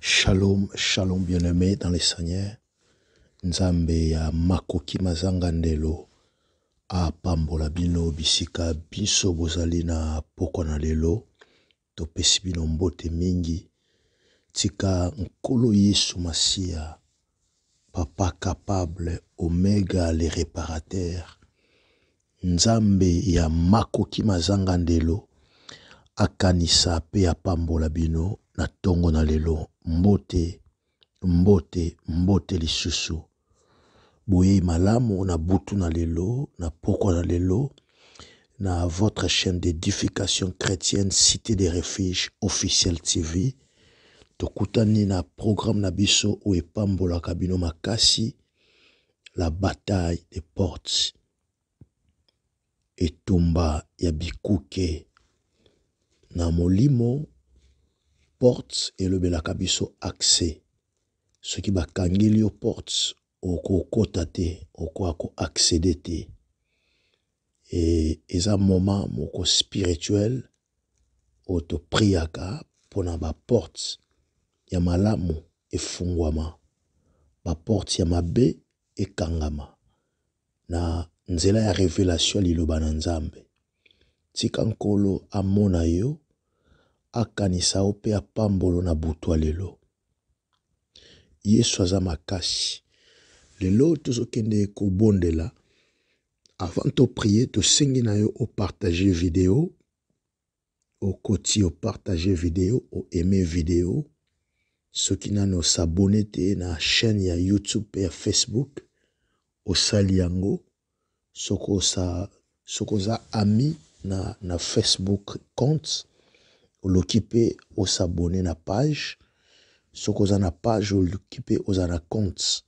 Shalom, shalom bien-aimé dans le Seigneur. Nzambe ya makoki mazanga ndelo apambola bino bisika biso bozali na pokwa na lelo topesi bino mbote mingi tika nkolo yesu masiya papa capable omega le réparateur nzambe ya makoki mazanga ndelo akanisa mpe apambola bino na ntongo na lelo mbote mbote mbote lisusu boyei malamu na butu na lelo na pokwa na lelo na votre chaîne d'édification chrétienne cité des refuge officiel tv tokutani na programme na biso epambo la kabino makasi la bataille des portes et ya bikuke na molimo porte elobelaka biso accès soki bakangeli yo porte okokɔta te okoya koaccede te e eza moma moko spirituel oyo topriaka mpona baporte ya malamu efungwama baporte ya mabe ekangama na nzela ya revelatio ya liloba na nzambe tika nkolo amona yo akanisa yo mpe apambola na butwa lelo yesu aza makasi lelo tozokende kobondela avant toprie tosengi na yo opartage video okoti opartage video oaime video soki nano osabone te na chaîne ya youtube mpe ya facebook osali yango soko oza ami na, na facebook compte l'occuper uliokyipe à na page soki oza na page oliokipe oza na compte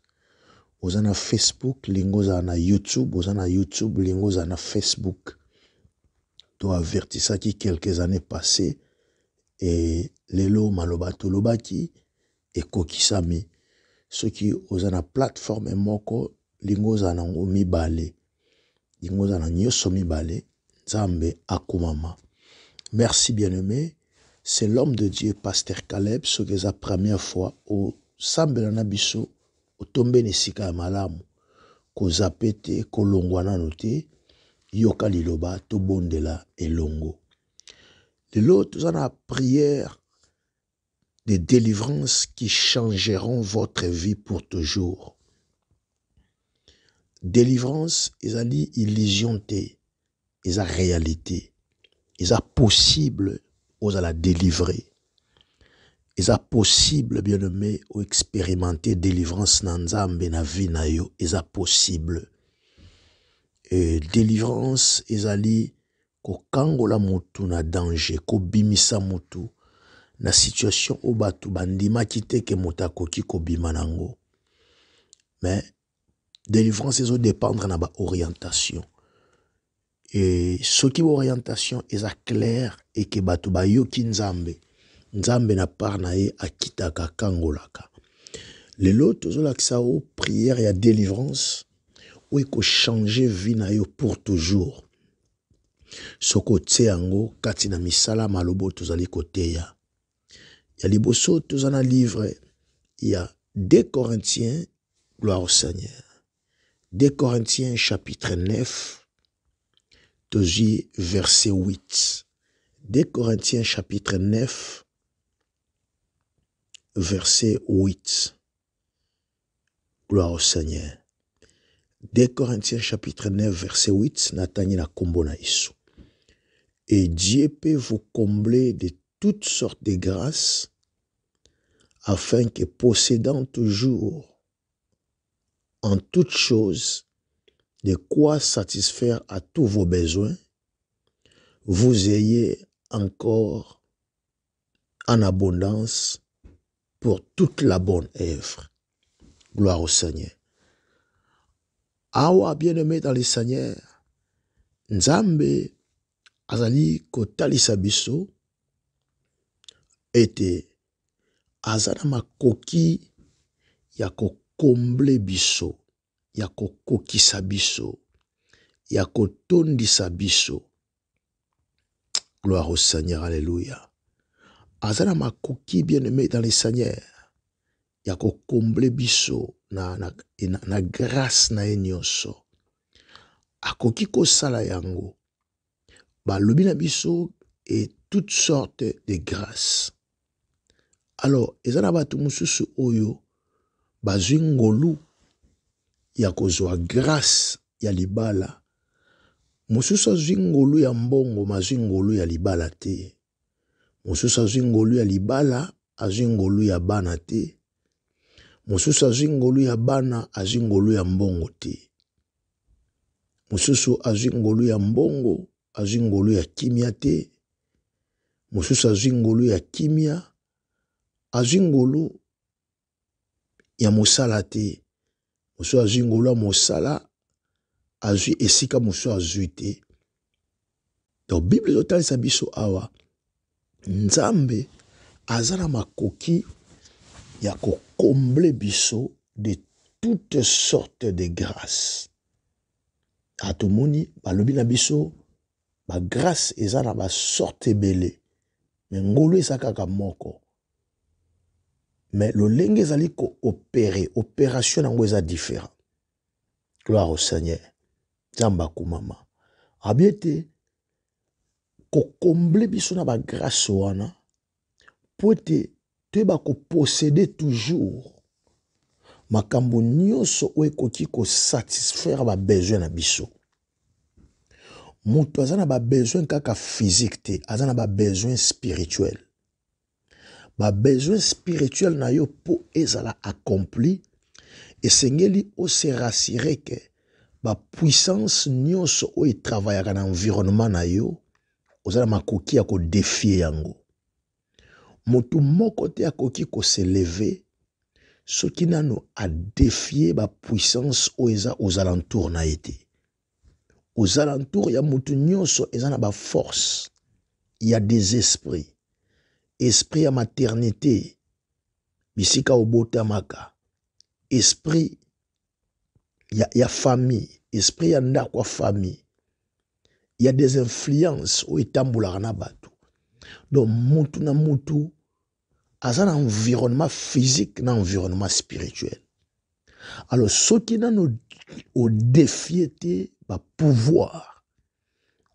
Vous avez facebook vous avez youtube vous avez youtube lingi ozala na facebook qui quelques années passées et lelo et kokisami. Ce qui, oza na plateforme moko lingi ozala nango mibale lingi ozala na balé, mibale nzambe akomama merci bien aimé c'est l'homme de Dieu, Pasteur Caleb, ce que la première fois au sambela na biso au esika Malam, malamu kozape te kolongwa Noté, yoka liloba tobondela elongo lelo toza la prière de délivrance qui changeront votre vie pour toujours délivrance dit illusion ils ont réalité ont possible aux à la délivrer. est possible, bien-aimé la délivrance nanzambe la na vie possible. yo eza possible. délivrance ezali kangola motu na danger bimisa dans na situation oyo bato bandimaki te ke moto se kobima Mais Mais délivrance dépendre na orientation e, orientation est eza claire eke bato bayoki nzambe nzambe na part na ye akitaka akangolaka lelo tozolakisa prière et ya délivrance oyo changer vie na yo pour toujours soko otie yango kati na misala maloba tozali koteya ya liboso toza na livre ya 2 corinthiens gloire au seigneur 2 corinthiens chapitre 9 Tobie verset 8. 2 Corinthiens chapitre 9, verset 8. Gloire au Seigneur. 2 Corinthiens chapitre 9, verset 8, la Kombona isu. Et Dieu peut vous combler de toutes sortes de grâces, afin que possédant toujours en toutes choses de quoi satisfaire à tous vos besoins, vous ayez encore en abondance pour toute la bonne œuvre. Gloire au Seigneur. Awa bien-aimé dans le Seigneur, Nzambe azali kotalisa était était ya ya kokokisa biso ya kotondisa biso gloire au seigneur alléluia aza na makoki bien aimé dans le seigneur ya kokomble biso na, na, na, grâce na akoki kosala yango Ba na biso et toutes sorte de grâce alors eza na bato oyo bazwi ngolu ya kozwa grase ya libala mosusu azwi ngolu ya mbongo mazwi ngolu ya libala te mosusu azwi ngolu ya libala azwi ngolu ya bana te mosusu azwi ngolu ya bana azwi ngolu ya mbongo te mosusu azwi ngolu ya mbongo azwi ngolu ya kimia te mosusu azwi ngolu ya kimia azwi ngolu ya mosala te mosusu azwi ngolu ya mosala azwi esika mosusu azwi te donc bible ezotalisa biso awa nzambe aza na makoki ya kokomble biso de toute sorte de grâce awa tomoni balobi na biso bagrâce eza na basorte ebele me ngolu eza kaka moko me lolenge ezali ko operation opération eza différent gloire au seigneur ku mama. Abiete, ah ko kokomble biso na grâce wana te ba ko posséder toujours makambo ki ko satisfaire ba babesoin na biso moto aza ba besoin kaka physique te aza ba besoin spirituel besoin spirituel na yo ezala accompli ma puissance ke o nyonso e oyo etravayaka dans environnement na yo ozala makoki ya défier yango motu moko te akoki nous soki nano ma puissance puissance aux alentours. na alentours, il y ya motu force, il y a des esprits esprit à maternité esprit y a famille esprit ya famille. Il y a des influences au etambolaka na donc mutu na mutu aza environnement physique un environnement spirituel alors soki qui odefie te bah, pouvoir,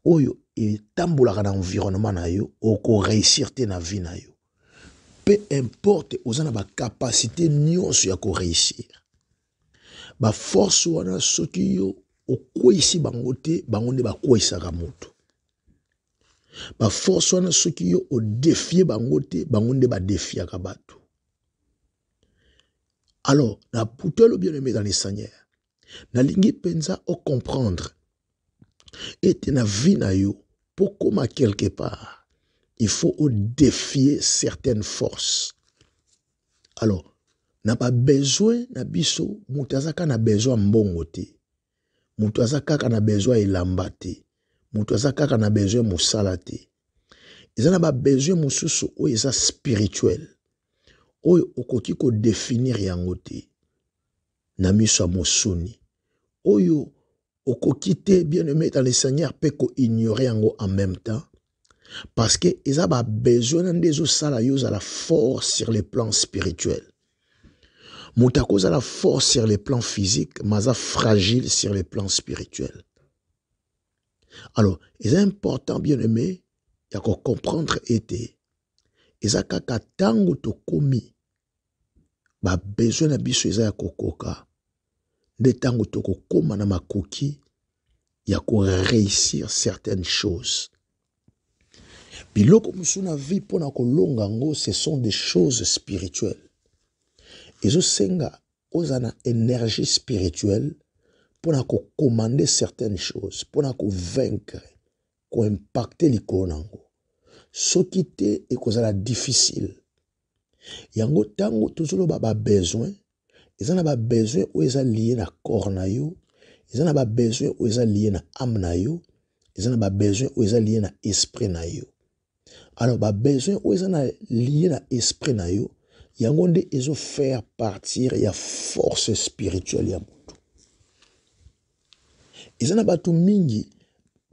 oyo etambolaka dans environnement na yo réussir te na vie na yo mpe importe oza na capacité nyonso ya ba force wana soki yo okweyisi bango te bango nde bakweyisaka moto force wana soki yo odefie bango te ba défier ka bato alors na putelo bien aimé dans le seigneur nalingi mpenza pensa au comprendre et na yo pour quelque part, il faut défier certaines forces. Alors, n'a pas besoin na biso, mutazaka na besoin mbongote. Mutazaka côté. na besoin elambate. Mutazaka na besoin musalate. Ils na pas besoin mosusu oyo eza spirituel. Oyo okoki ko définir yangote. n'a Na miso ya mosuni. Oyo oh, au bien aimé dans les seigneur peut qu'on ignorer en même temps parce que besoin besoin des force sur à la force sur le plan spirituel à la force sur les plans physiques, mais fragile sur les plans spirituels. alors est important bien aimé et comprendre ete eza kaka ntango a besoin na biso à la nde tango tokokoma na makoki ya réussir certaines choses biloko mosusu na vie mpona kolonga yango ce sont des choses spirituelles ezosenga oza na énergie spirituelle pour commander certaines choses pour vaincre, pour impacter les choses. soki te est difficile yango ntango tozoloba besoin eza na babesoin oyo eza lie na corps na yo eza na babesoin oyo eza lie na ame na yo eza na babesoin oyo eza lie na esprit na yo alors babesoin oyo eza na lie na esprit na yo yango nde ezofaire partir ya force spirituelle ya motu eza na bato mingi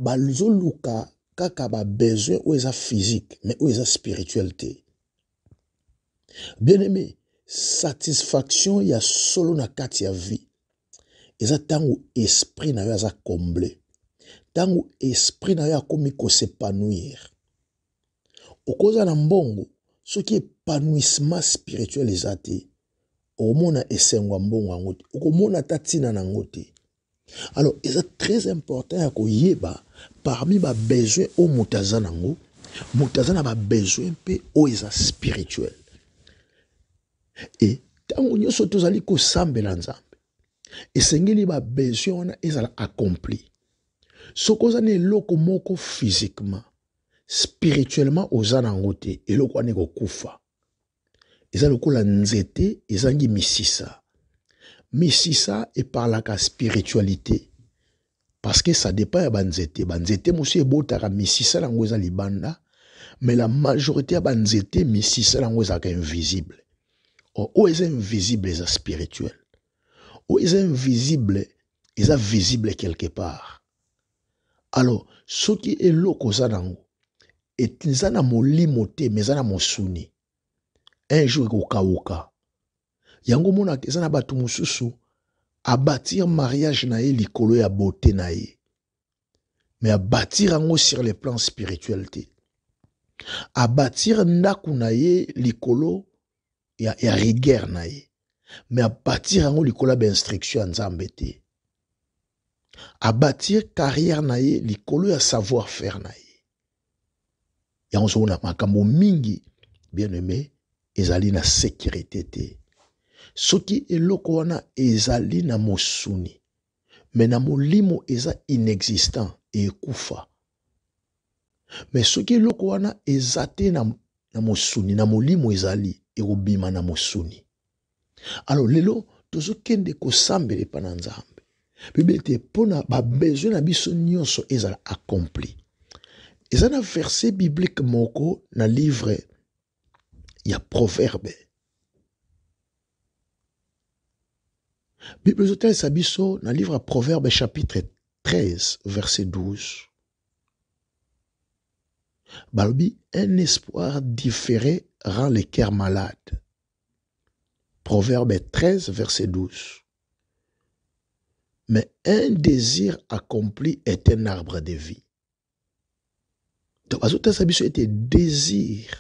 bazoluka kaka babesoin oyo eza physique mais oyo eza spirituel te bien aimé satisfaction ya solo na kati ya vie eza ntango esprit na yo aza comble ntango esprit na yo s'épanouir kosepanouir okozala na mbongo soki épanouissement spirituel eza te okomona esengo ya mbongo yango te okomona ata ntina na yango te alors eza très important ya koyeba parmi ma bah, besoin moto aza nango moto aza na babesoin mpe eza spirituel e ntango nyonso tozali kosambela nzambe esengeli babesion wana ezala accompli soki oza na eloko moko physiquement spirituellement oza na yango te eloko wana ekokufa eza lokola nzete ezangi misisa misisa eparlaka spiritualité parce que ça dépend ya banzete banzete mosusu ebotaka misisa na yango eza libanda mais la majorité ya banzete misisa na yango ezalaka invisible invisible, est spirituel. Où est invisible, est visible quelque part. Alors, ce qui est eloko oza et eza mon molimo mais mais eza mon souni. un jour ekokawuka yango mona eza na bato mosusu abatir mariage nae likolo ya bote mais Mais bâtir abatir sur le plan spirituel te abatir ndako likolo ya, ya rigueur na ye me abatir yango likolo A instructions ya nzambe à bâtir carrière na ye likolo ya savoir faire na ye yango ozomona makambo mingi bien aimé ezali na sécurité te soki est ezali na mosuni mais na limo eza inexistant kufa mais soki qui wana na na mosuni na molimo ezali ekobima na mosuni alo lelo tozokende kosambela epa na nzambe bible te, mpo na babezwi na biso nyonso ezala accompli eza na verse biblique moko na livre ya proverbe bible ezotalisa biso na livre ya proverbe chapitre 13 verset 12 un espoir différé rend les cœurs malades. Proverbe 13, verset 12. Mais un désir accompli est un arbre de vie. Donc, azotasa biso ete désir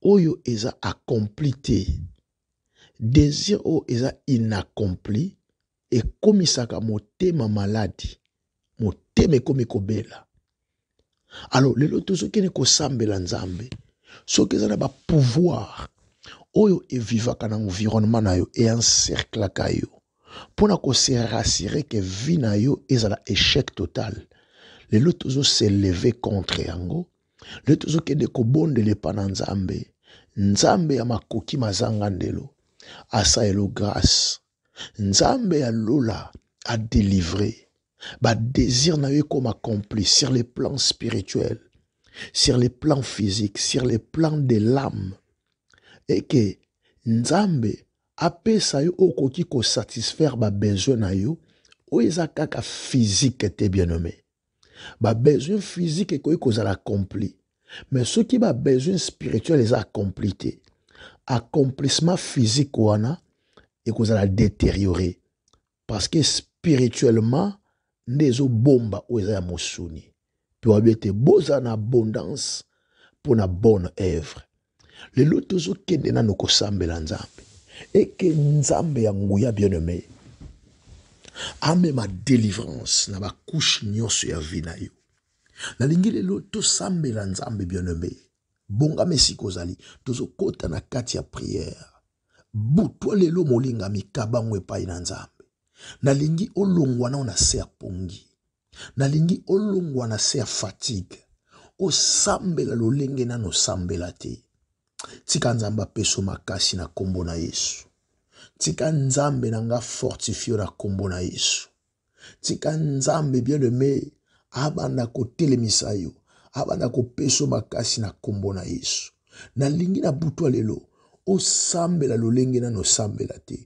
oyo eza accompli te. Désir oyo eza inaccompli ekomisaka motema malade. Motema komiko bela. alors lelo tozokende kosambela nzambe soki eza na bapouvoir oyo evivaka na environnement na yo eencerclaka yo mpo na kose rassure ke vi na yo ezala échec total lelo tozoseleve contre yango lelo tozokende kobondela epa na nzambe nzambe ya makoki mazanga ndelo asaelo grâce nzambe ya lola adelivre Bah, désir na yo comme accompli sur les plans spirituels sur les plans physiques sur les plans de l'âme et que nzambe apesa yo satisfaire ba besoin, na yo ou que kaka physique te bien Ba besoin physique ekoki kozala accompli mais qui besoin spirituel spirituels accompli accomplissement physique e za la détérioré parce que spirituellement nde ezobomba oyo eza ya mosuni mpe wabi ete bozala na abondance mpo na bonne œuvre lelo tozokende nano kosambela nzambe eke nzambe ya nguya bien aime amema délivrance na bakushe nyonso ya vi na yo nalingi lelo tosambela nzambe bien aime bongama esika ozali tozokɔta na kati ya priere butwa lelo molingami kabango epai na nzambe nalingi olongwa nao na se ya pongi nalingi olongwa na se ya fatigue osambela lolenge nano osambela te tika nzambe apeso makasi na nkombo na yesu tika nzambe na nga fortifio na nkombo na yesu tika nzambe bien aime abanda kotelemisa yo abanda kopeso makasi na nkombo na yesu nalingi na butu ya lelo osambela lolenge nano osambela te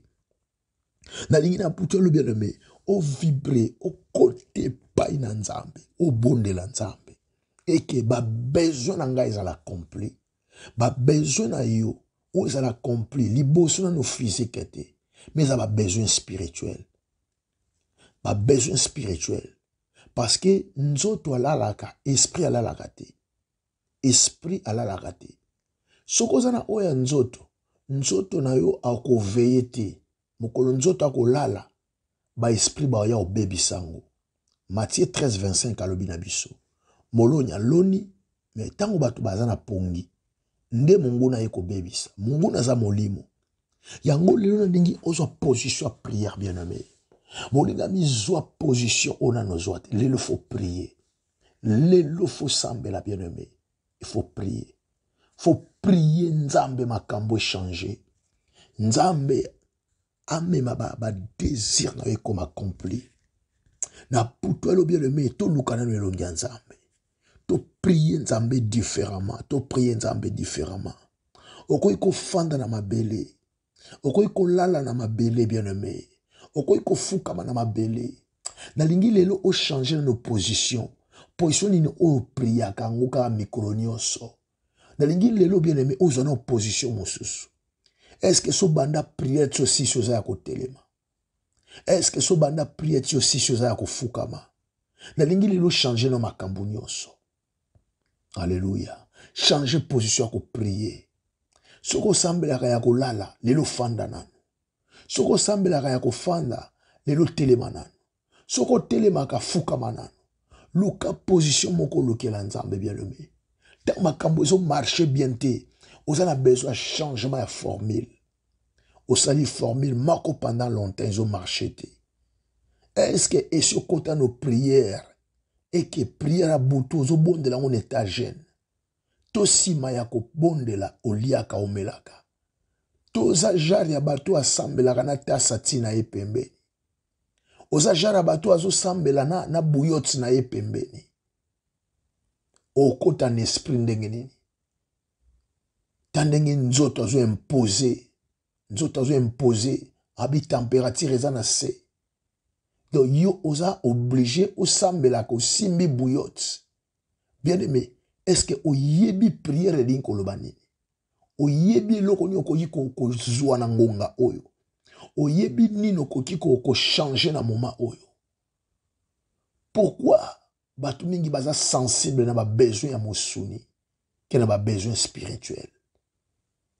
nalingi naputi olobi elome ovibre okote epai na nzambe obondela nzambe eke babezwi na ngai ezala complet babezwi na yo oyo ezala complet liboso nano physique te mais eza babesoin spirituel babesoin spirituel parce que nzoto alalaka esprit alalaka te esprit alalaka te soki oza na oyo ya nzoto nzoto na yo akoveye te mokolo nzoto akolala baesprit baoya kobebisa yango matie 13:25 alobi na biso moloni aloni me ntango bato baza na pongi nde monguna ye kobebisa monguna aza molimo yango lelo nalingi ozwa position ya priere bien aimé molingami zwa position oyo nano ozwa te lelo fo prie lelo fosambela bien aimé ifo prie fo prie nzambe makambo echange nzambe amema désir na yo m'accompli. accompli na putu bien me toluka nanu elongi ya To prier nzambe différemment To prier nzambe différemment ko fanda na mabele ko lala na mabele bien aimé, okoy ma fuka na mabele lingi lelo changer nos positions. position nini au prier kanguka kaka Na nyonso lingi lelo bien aime ozwa na opposition mosusu eske sobanda priere ti so sisi oza ya kotelema eske sobanda priere ti so sisi oza ya kofukama nalingi lelo change na makambo nyonso alleluya change position ya koprie soki osambelaka ya kolala lelo fanda nanu soki osambelaka ya kofanda lelo telema nanu soki otelemaka fukama nanu luka position moko olokela nzambe bien leme ntango makambo ezomarshe bien te a besoin changement à formule osali formule Marco pendant longtemps ezomarche te eske esi okota na priere prière et que butu ozobondela yango na état gene to nsima ya kobondela oliaka omelaka toza jare ya bato asambelaka na tasa bato na ye pembeni oza jare ya bato azosambela na, na bouyote na ye pembeni okota na esprit tandengi ndenge nzoto azoimpose nzoto azoimpose abi température eza na se donc yo oza oblige osambelaka simbi bouillotte bien aimé que oyebi priere elingi koloba nini oyebi koko nini okoki kozwa na ngonga oyo oyebi ko ko changer na moma oyo pourquoi bato mingi baza sensible na besoin ya mosuni ke na besoin spirituel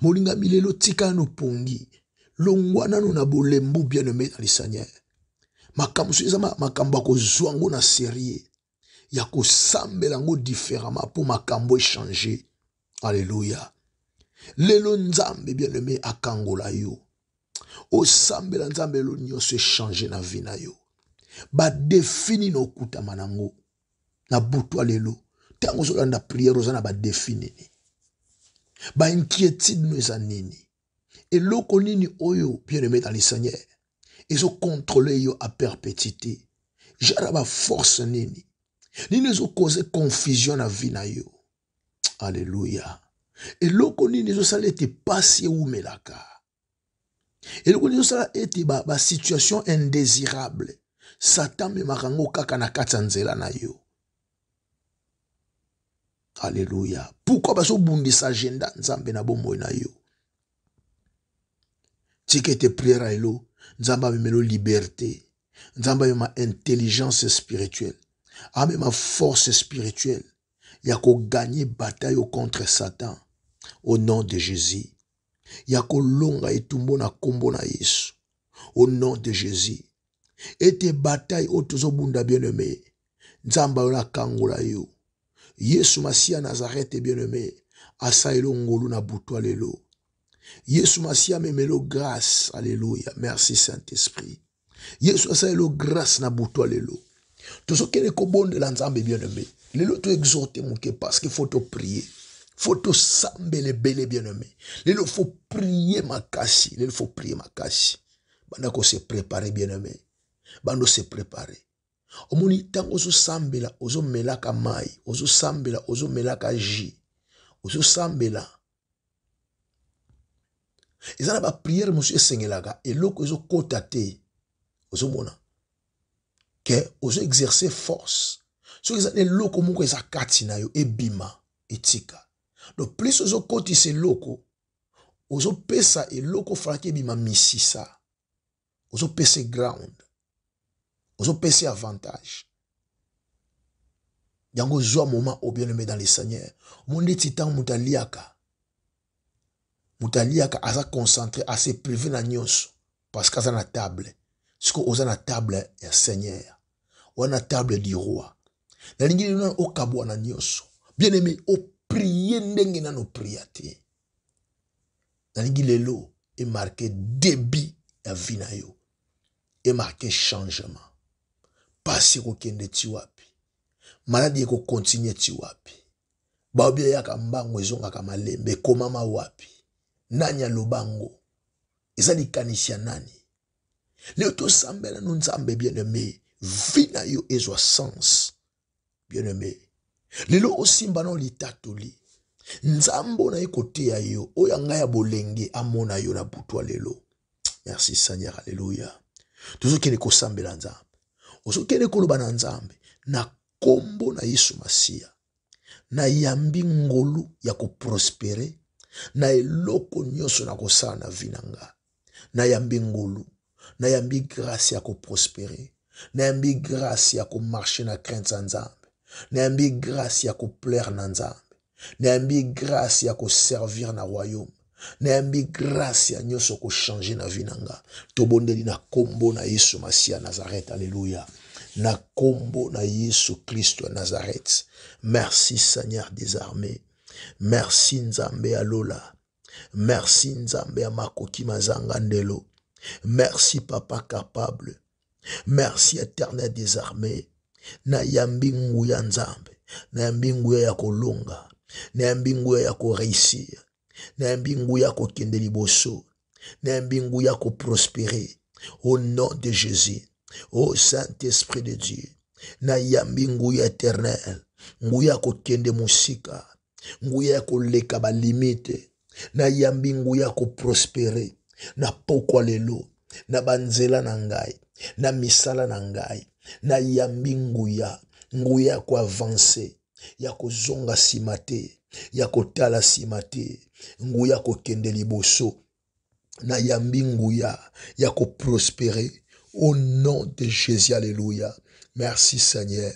molingami lelo tika nano pongi longwa nano na bolembu bien aime dans le eh. seigneur makambo soki eza makambo ya kozwa yango na serie ya kosambela yango différemment mpo makambo echange alleluya lelo nzambe bien aime akangola yo osambela nzambe lelo nyonso echange na vi na yo badefi nini okutama nango na butu ya lelo ntango ozolanda priere oza na badefi nini inquiétude nous a nini loko nini oyo bien aimé dans ils ont contrôlé yo à perpétité jara force nini nini causé confusion na vie na yo Et loko nini ezosala ou pasi Et nous nini ezosala ete basituation ba indésirable satan me marango kaka na katanzela na yo Alléluia. pourquoi sa agenda nzambe na bomoi na yo tika te priera nzamba me amemelo liberté nzambe ma intelligence spirituelle ma force spirituelle Yako gagne bataille contre satan au nom de jésus ya et tumbo na kombo na yesu au nom de jésus Et te bataille oh, tozo bunda bien aimé Nzamba la nakangola yo yesu Nazareth est bien-aimé Asaïlo N'Golo na butu jésus yesu me lo grâce Alléluia. merci saint-esprit yesu asalelo grâce na est alelo bon de l'ensemble, bien-aimé lelo mon ke parce qu'il faut prier. faut tout bele bien-aimé lelo faut prier ma makasi lelo faut prier ma makasi banda se prépare bien-aimé banda se préparer. omoni ntango ozosambela ozomelaka mai ozosambela ozomelaka ju ozosambela eza na bapriere mosusu esengelaka eloko ezokɔta te ozomona ke ozoexerce force soki eza na eloko moko eza kati na yo ebima etika donc plus ozokɔtisa eloko ozopesa eloko ofalaki ebima misisa ozopesa ground pc avantage yango où, bien aimé, dans le seigneur mon neti ntango moutaliaka. Moutaliaka moto aliaka aza concentré ase prive na qu'il parce avez na table sikoyo a na table ya seigneur a na table du roi na lino au okabwa na bien aimé ndenge un lelo emarke début débit et yo changement pasi ekokende ti wapi maladi ekokontinue ti wapi baobi eyaka mbango ezongaka malembe ekomama wapi nani aloba yango eza likanisi ya nani leo tosambelanu nzambe bien aime vi na yo ezwa sens bien aime lelo osimba nao litatoli nzambe oyo naye koteya yo oyo ngai ya bolenge amona yo na butwa lelo merci seigneur alleluya tozokende kosambela nzambe ozokende koloba na nzambe na nkombo na yesu masiya nayambi ngolu ya koprospere na eloko nyonso na kosala na vi na nga nayambi ngolu nayambi grase ya koprospere nayambi grase ya komarshe na crainte ya nzambe nayambi grase ya koplaire na nzambe nayambi grase ya koservir na royaume nayambi grase ya nyonso koshange na vi na nga tobondeli na nkombo na yesu masiya nazareth alleluya na nkombo na yesu kristo ya nazareth merci seigneur des armées merci nzambe ya lola merci nzambe ya makoki mazanga ndelo merci papa capable merci éternel des armées nayambi nguya nzambe nayambi nguya ya kolonga nayambi nguya ya koreusir na mbingu ya kokende liboso na mbingu ya koprospere au nom de jésus o saint-esprit de dieu na yambi nguya éternel nguya ya kokende mosika nguya ya koleka balimite na yambi nguya ya koprospere na pokwa lelo na banzela na ngai na misala na ngai na yambi nguya nguya ya koavanse ya kozonga nsima te ya kotala nsima te nguya kende liboso yambi nguya ya prospérer au nom de jésus alléluia merci seigneur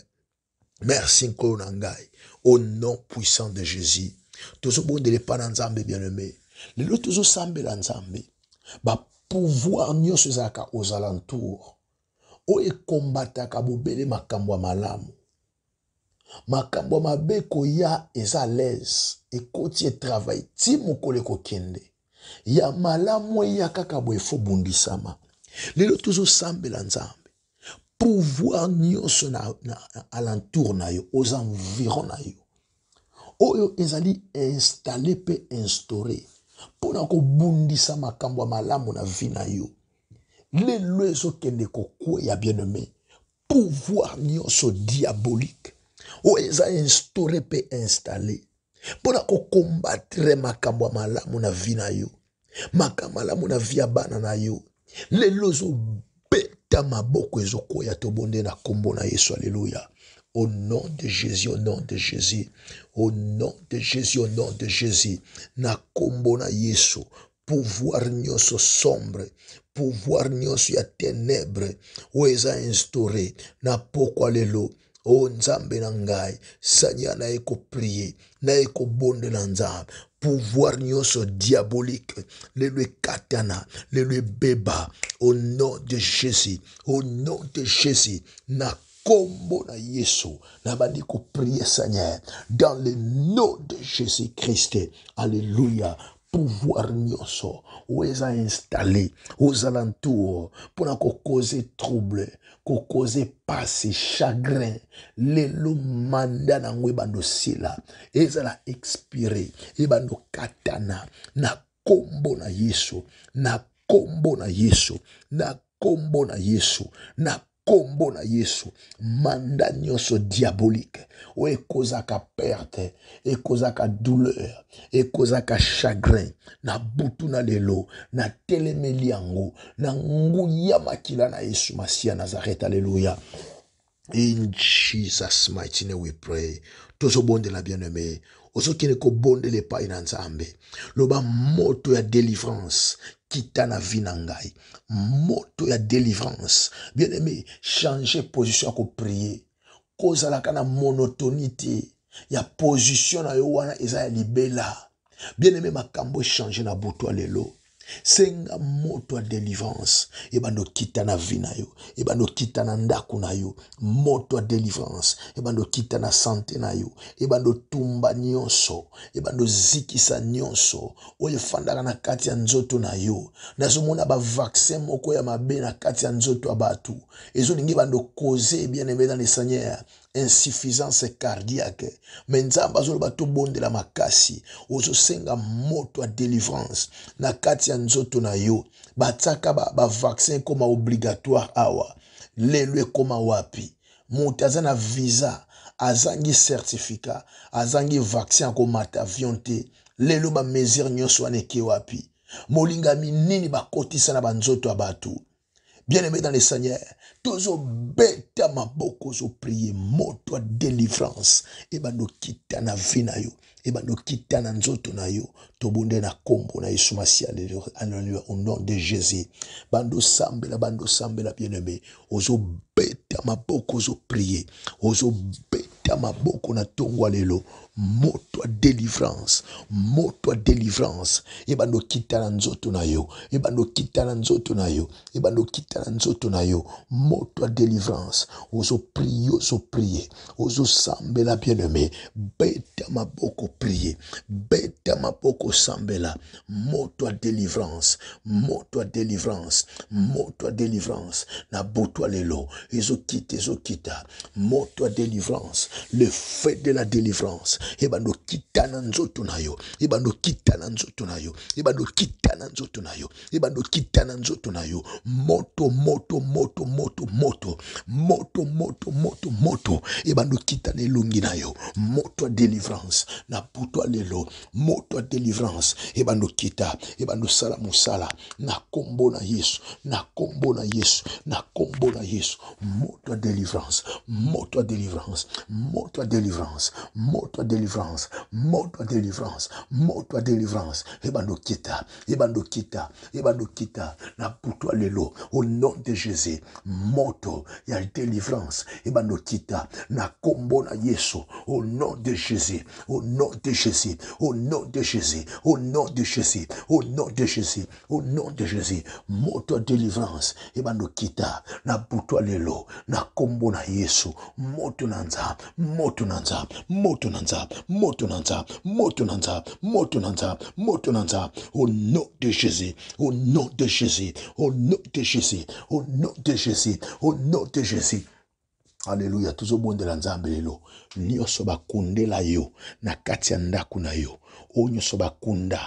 merci nkolangai au nom puissant de jésus tozobondela de de nzambe bien-aimé sambe tozosambela nzambe pouvoir nyonso zaka aux alentours oyo ekombataka bobele makambo malamu makambo mabe koya eza alaise ekoti etravai ti mokolo ekokende ya malamu eya kaka boye efobundisama lelo tozosambela nzambe pouvoir nyonso na, na alentour na yo aux environ na yo oyo ezali installe mpe instaure mpona kobundisa makambo ya malamu na vi na yo lelo ezokende kokweya bien-aimé pouvoir nyonso diabolique oyo eza instaure mpe installe mpona kokombatire makambo ya malamu na vi na yo Makamala malamu na vi ya bana na yo lelo ezobeta maboko ezokoya tobonde na kombo na yesu aleluya Au nom de Jésus, au nom de Jésus, au nom de Jésus, au nom de Jésus, na kombo na Yesu, pouvoir nyonso sombre, pouvoir nyonso ya ténèbre, oyo eza instauré na poko lelo o nzambe na ngai seigneur naye koprie naye kobondela nzambe pouvoir nyonso diabolique lelo ekatana le ebeba au nom de jésus au nom de jésus na kombo na yesu bandi koprie seigneur dans le nom de jésus christ alleluya pouvoir nyonso oyo eza installé, aux alentours encore kokoze trouble kokoza epasi chagrin lelo manda na yango ebanda osila ezala expire ebanda okatana na kombo na yesu na kombo na yesu na kombo na yesu na kombo na yesu manda nyonso diabolike oyo ekozaka perte ekozaka douleur ekozaka chagrin na butu na lelo natelemeli yango na ngui ya makila na yesu masiya nazaret aleluya in jesus mighty name we pray tozobondela bien aime ozokende kobondela epai na nzambe loba moto ya délivrance kita na vie na ngai moto ya délivrance bien aimé changer position ya koprie kozalaka na monotonie te ya position na yo wana eza ya libela bien aimé makambo echange na butu ya lelo senga moto ya délivrance ebanda okita na vi na yo ebanda okita na ndako na yo moto ya délivrance ebanda okita na sante na yo ebanda otumba nyonso ebanda ozikisa nyonso oyo efandaka na kati ya nzoto na yo nazomona bavaksin moko ya mabe na kati ya nzoto ya bato ezolingi ebanda okoze bien aimé dans le seigneur insuffisance cardiaque me nzambe azoloba tobondela makasi ozosenga moto ya délivrance na kati ya nzoto na yo batiaka bavaccin ba ekóma obligatoire awa lelo ekóma wapi moto aza na visa azangi certificat azangi vaccin ya komata avion te lelo bamesure nyonso wana eke wapi molingami nini bakotisa na banzoto ya bato Bien-aimé dans le Seigneur, tozo beta maboko zo prier moto délivrance et bando kita na vina yo et bando kita na nzoto na yo tobunde na kombo na Yesu Masiya alléluia au nom de Jésus bando sambela bando sambela bien-aimé ozo beta maboko zo prier ozo beta maboko na tongwa lelo délivrance, délivrance delivrance motwa delivrance ebandokitala nzoto na yo ebandokitala eh nzoto na yo eh ben, Tunayo. nzoto na yo motwa delivrance ozoprie Ozo sambela bien aimé. beta maboko prie beta maboko délivrance, moto toi délivrance. delivrance toi délivrance. na boto lelo quita. ezokita toi délivrance, le fait de la délivrance ebanda okita na nzoto na yo ebanda okita na nzoto na yo ebanda okita na nzoto na yo ebanda okita na nzoto na yo moto moto moto moto moto moto moto moto moto ebanda okita na elongi na yo moto ya délivrance na butu ya lelo moto ya délivrance ebanda okita ebanda osala mosala na kombo na yesu na kombo na yesu na kombo na yesu moto ya délivrance moto ya délivrance moto ya délivrance moto ya délivrance moto ya délivrance moto ya délivrance yebanda okita yebanda okita yebanda okita na butu ya lelo au nom de jésus moto ya délivrance yebanda okita na kombo na yesu au nom de jésus au nom de jésus au nom de jésus au nom de jésus au nom de jésus au nom de jésus moto ya délivrance yebanda okita na butu ya lelo na kombo na yesu moto na nzaa moto na nzaa moto na nzaa nanza, moto nanza, moto nanza, moto nanza, moto nanza. Au nom de Jésus, au nom de Jésus, au nom de Jésus, au nom de Jésus, au nom de Jésus. aleluya tozobondela nzambe lelo nyonso bakundela yo na kati ya ndako na yo oyo nyonso bakunda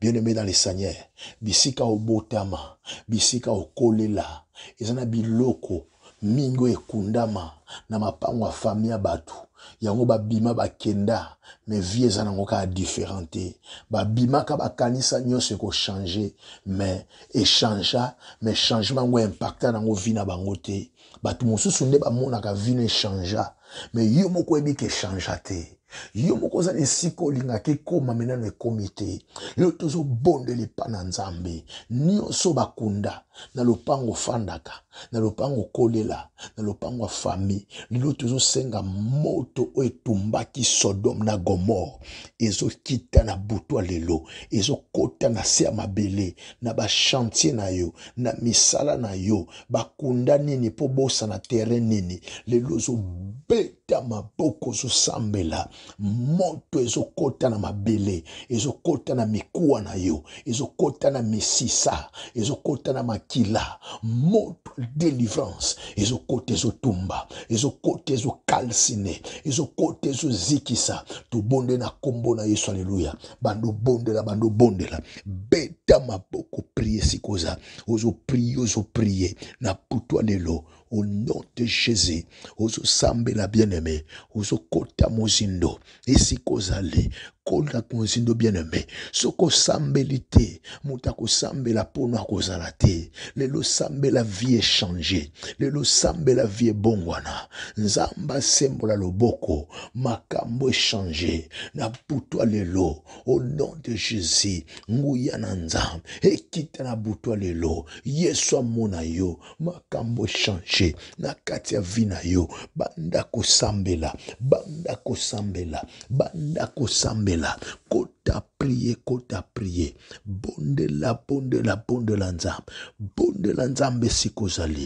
bien aimé dans le seigneur bisika obotama bisika okolela eza na biloko mingi oyo ekundama na mapango ya fami ya bato yango babima bakenda me vie eza nango kaka différent te babimaka bakanisa nyonso ekochange me echangea me changement yango impacta nango vi na bango te bato mosusu nde bamonaka vi na echangea me yo moko oyebi ke echangea te yo moko oza na esika olingaka ekóma menano ekómi te lelo tozobondela epa na nzambe nyonso bakunda na lopango ofandaka na lopango kolela na lopango ya fami lelo tozosenga moto oyo etumbaki sodome na gomore ezokita na butu ya lelo ezokota na se ya mabele na bachantier na yo na misala na yo bakunda nini mpo bosana terre nini lelo ozobeta maboko ozosambela moto ezokota na mabele ezokota na mikuwa na yo ezokota na misisa ezokota na makila moto delivrance ezokota ezotumba ezokota ezokalsine ezokota ezozikisa tobonde na nkombo na yesu aleluya bando obondela bando obondela beta maboko prie sikoza ozoprie ozoprie na putwa lelo au nom de jésus ozosambela bien aime ozokota mozindo esika ozali kola konzindo bien-aimé soki osambeli te moto akosambela mpona akozala te lelo osambela vie echange lelo osambela vie ebongwana nzambe asembola loboko makambo echange na butwa lelo au nom de jésus nguya na nzambe ekita na butwa lelo yesu amona yo makambo echange na kati ya vi na yo banda kosambela banda kosambela banda kosambela bondela kota prie kota prie bondela bondela bondela nzambe bondela nzambe esika ozali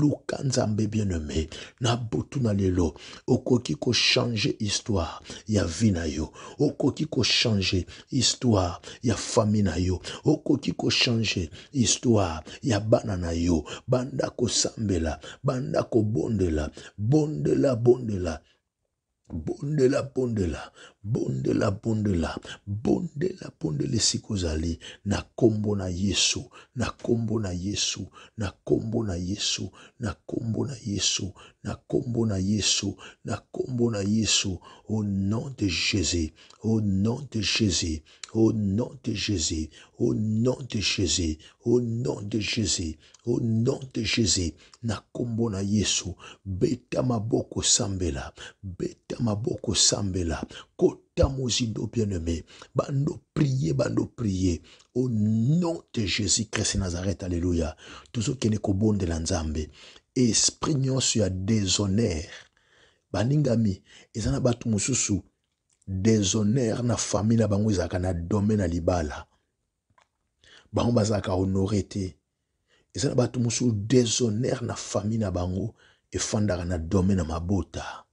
luka nzambe bien aime na butu na lelo okoki kochange histoire ya vi na yo okoki kochange histoire ya fami na yo okoki kochange histoire ya bana na yo banda kosambela banda kobondela bondela bondela bondela bondela bondela bondela bondela bondela esika ozali na nkombo na yesu na nkombo na yesu na nkombo na yesu na nkombo na yesu na nkombo na yesu na nkombo na yesu au nom de jésus au nom de jésus Au nom de Jésus, au nom de Jésus, au nom de Jésus, au nom de Jésus. Na kombo na Yesu, beta maboko sambela, beta maboko sambela. Kota mozindo bien-aimé, bando prier, bando prier. Au nom de Jésus-Christ de Nazareth, alléluia. tozokende kobondela nzambe esprit nyonso ya désonneur baningami eza na bato mosusu deshonneur na famille na bango ezalaka na dome na libala bango bazalaka honore te eza na bato mosusu deshonneur na famille na bango efandaka na dome na mabota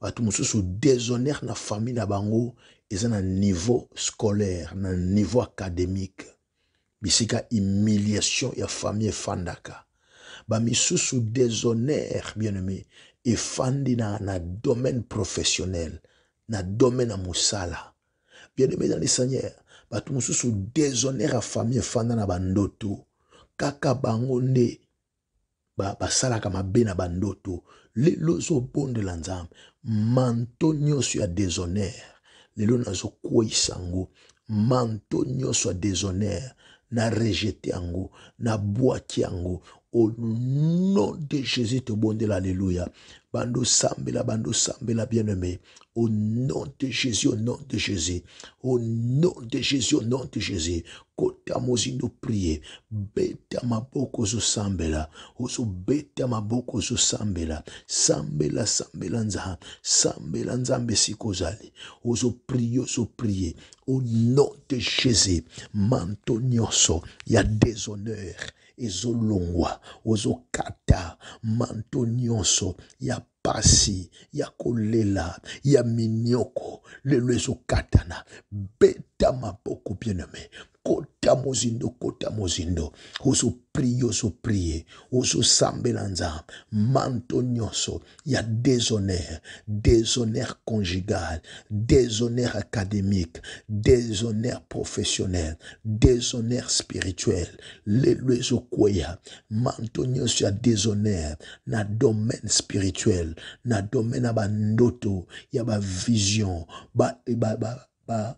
bato mosusu deshonneur na famille na bango eza na niveau scolaire na niveau académique bisika humiliation ya famille efandaka bamisusu deshonneur bien aimé efandi na, na domaine professionnel na domaine na bien-aimé dans le seigneur bato mosusu désonneur à famille fanda na bandoto kaka Ba nde basalaka kama bandoto. na bandoto de ozobondela l'anzam, manto nyonso Le lo lelo nazokweyisa yango manto nyonso ya désonneur na rejete ango. na bwaki yango au nom de jésus la sambela, bandosambela la bien aimé Au nom de Jésus, au nom de Jésus, au nom de Jésus, au nom de Jésus. Kotamozino prier. Beta maboko zo sambela. Ozo beta maboko zo sambela. Sambela sambela nzaha. Sambela nzambe sikozali. Ozo prier, ozo prier. Au nom de Jésus. Manto nyonso ya déshonneur. ezolongwa kata, manto nyonso ya mpasi ya kolela ya minioko lelo ezokatana beta maboko bien-aime kota mozindo kota mozindo usupriye Oso uzusambela nzambe manto nyonso ya déshonneur déshonneur conjugal déshonneur académique déshonneur professionnel déshonneur spirituel lelo ezokweya manto nyonso ya déshonneur na domaine spirituel na domaine ya bandoto ya bavision ba, ba, ba,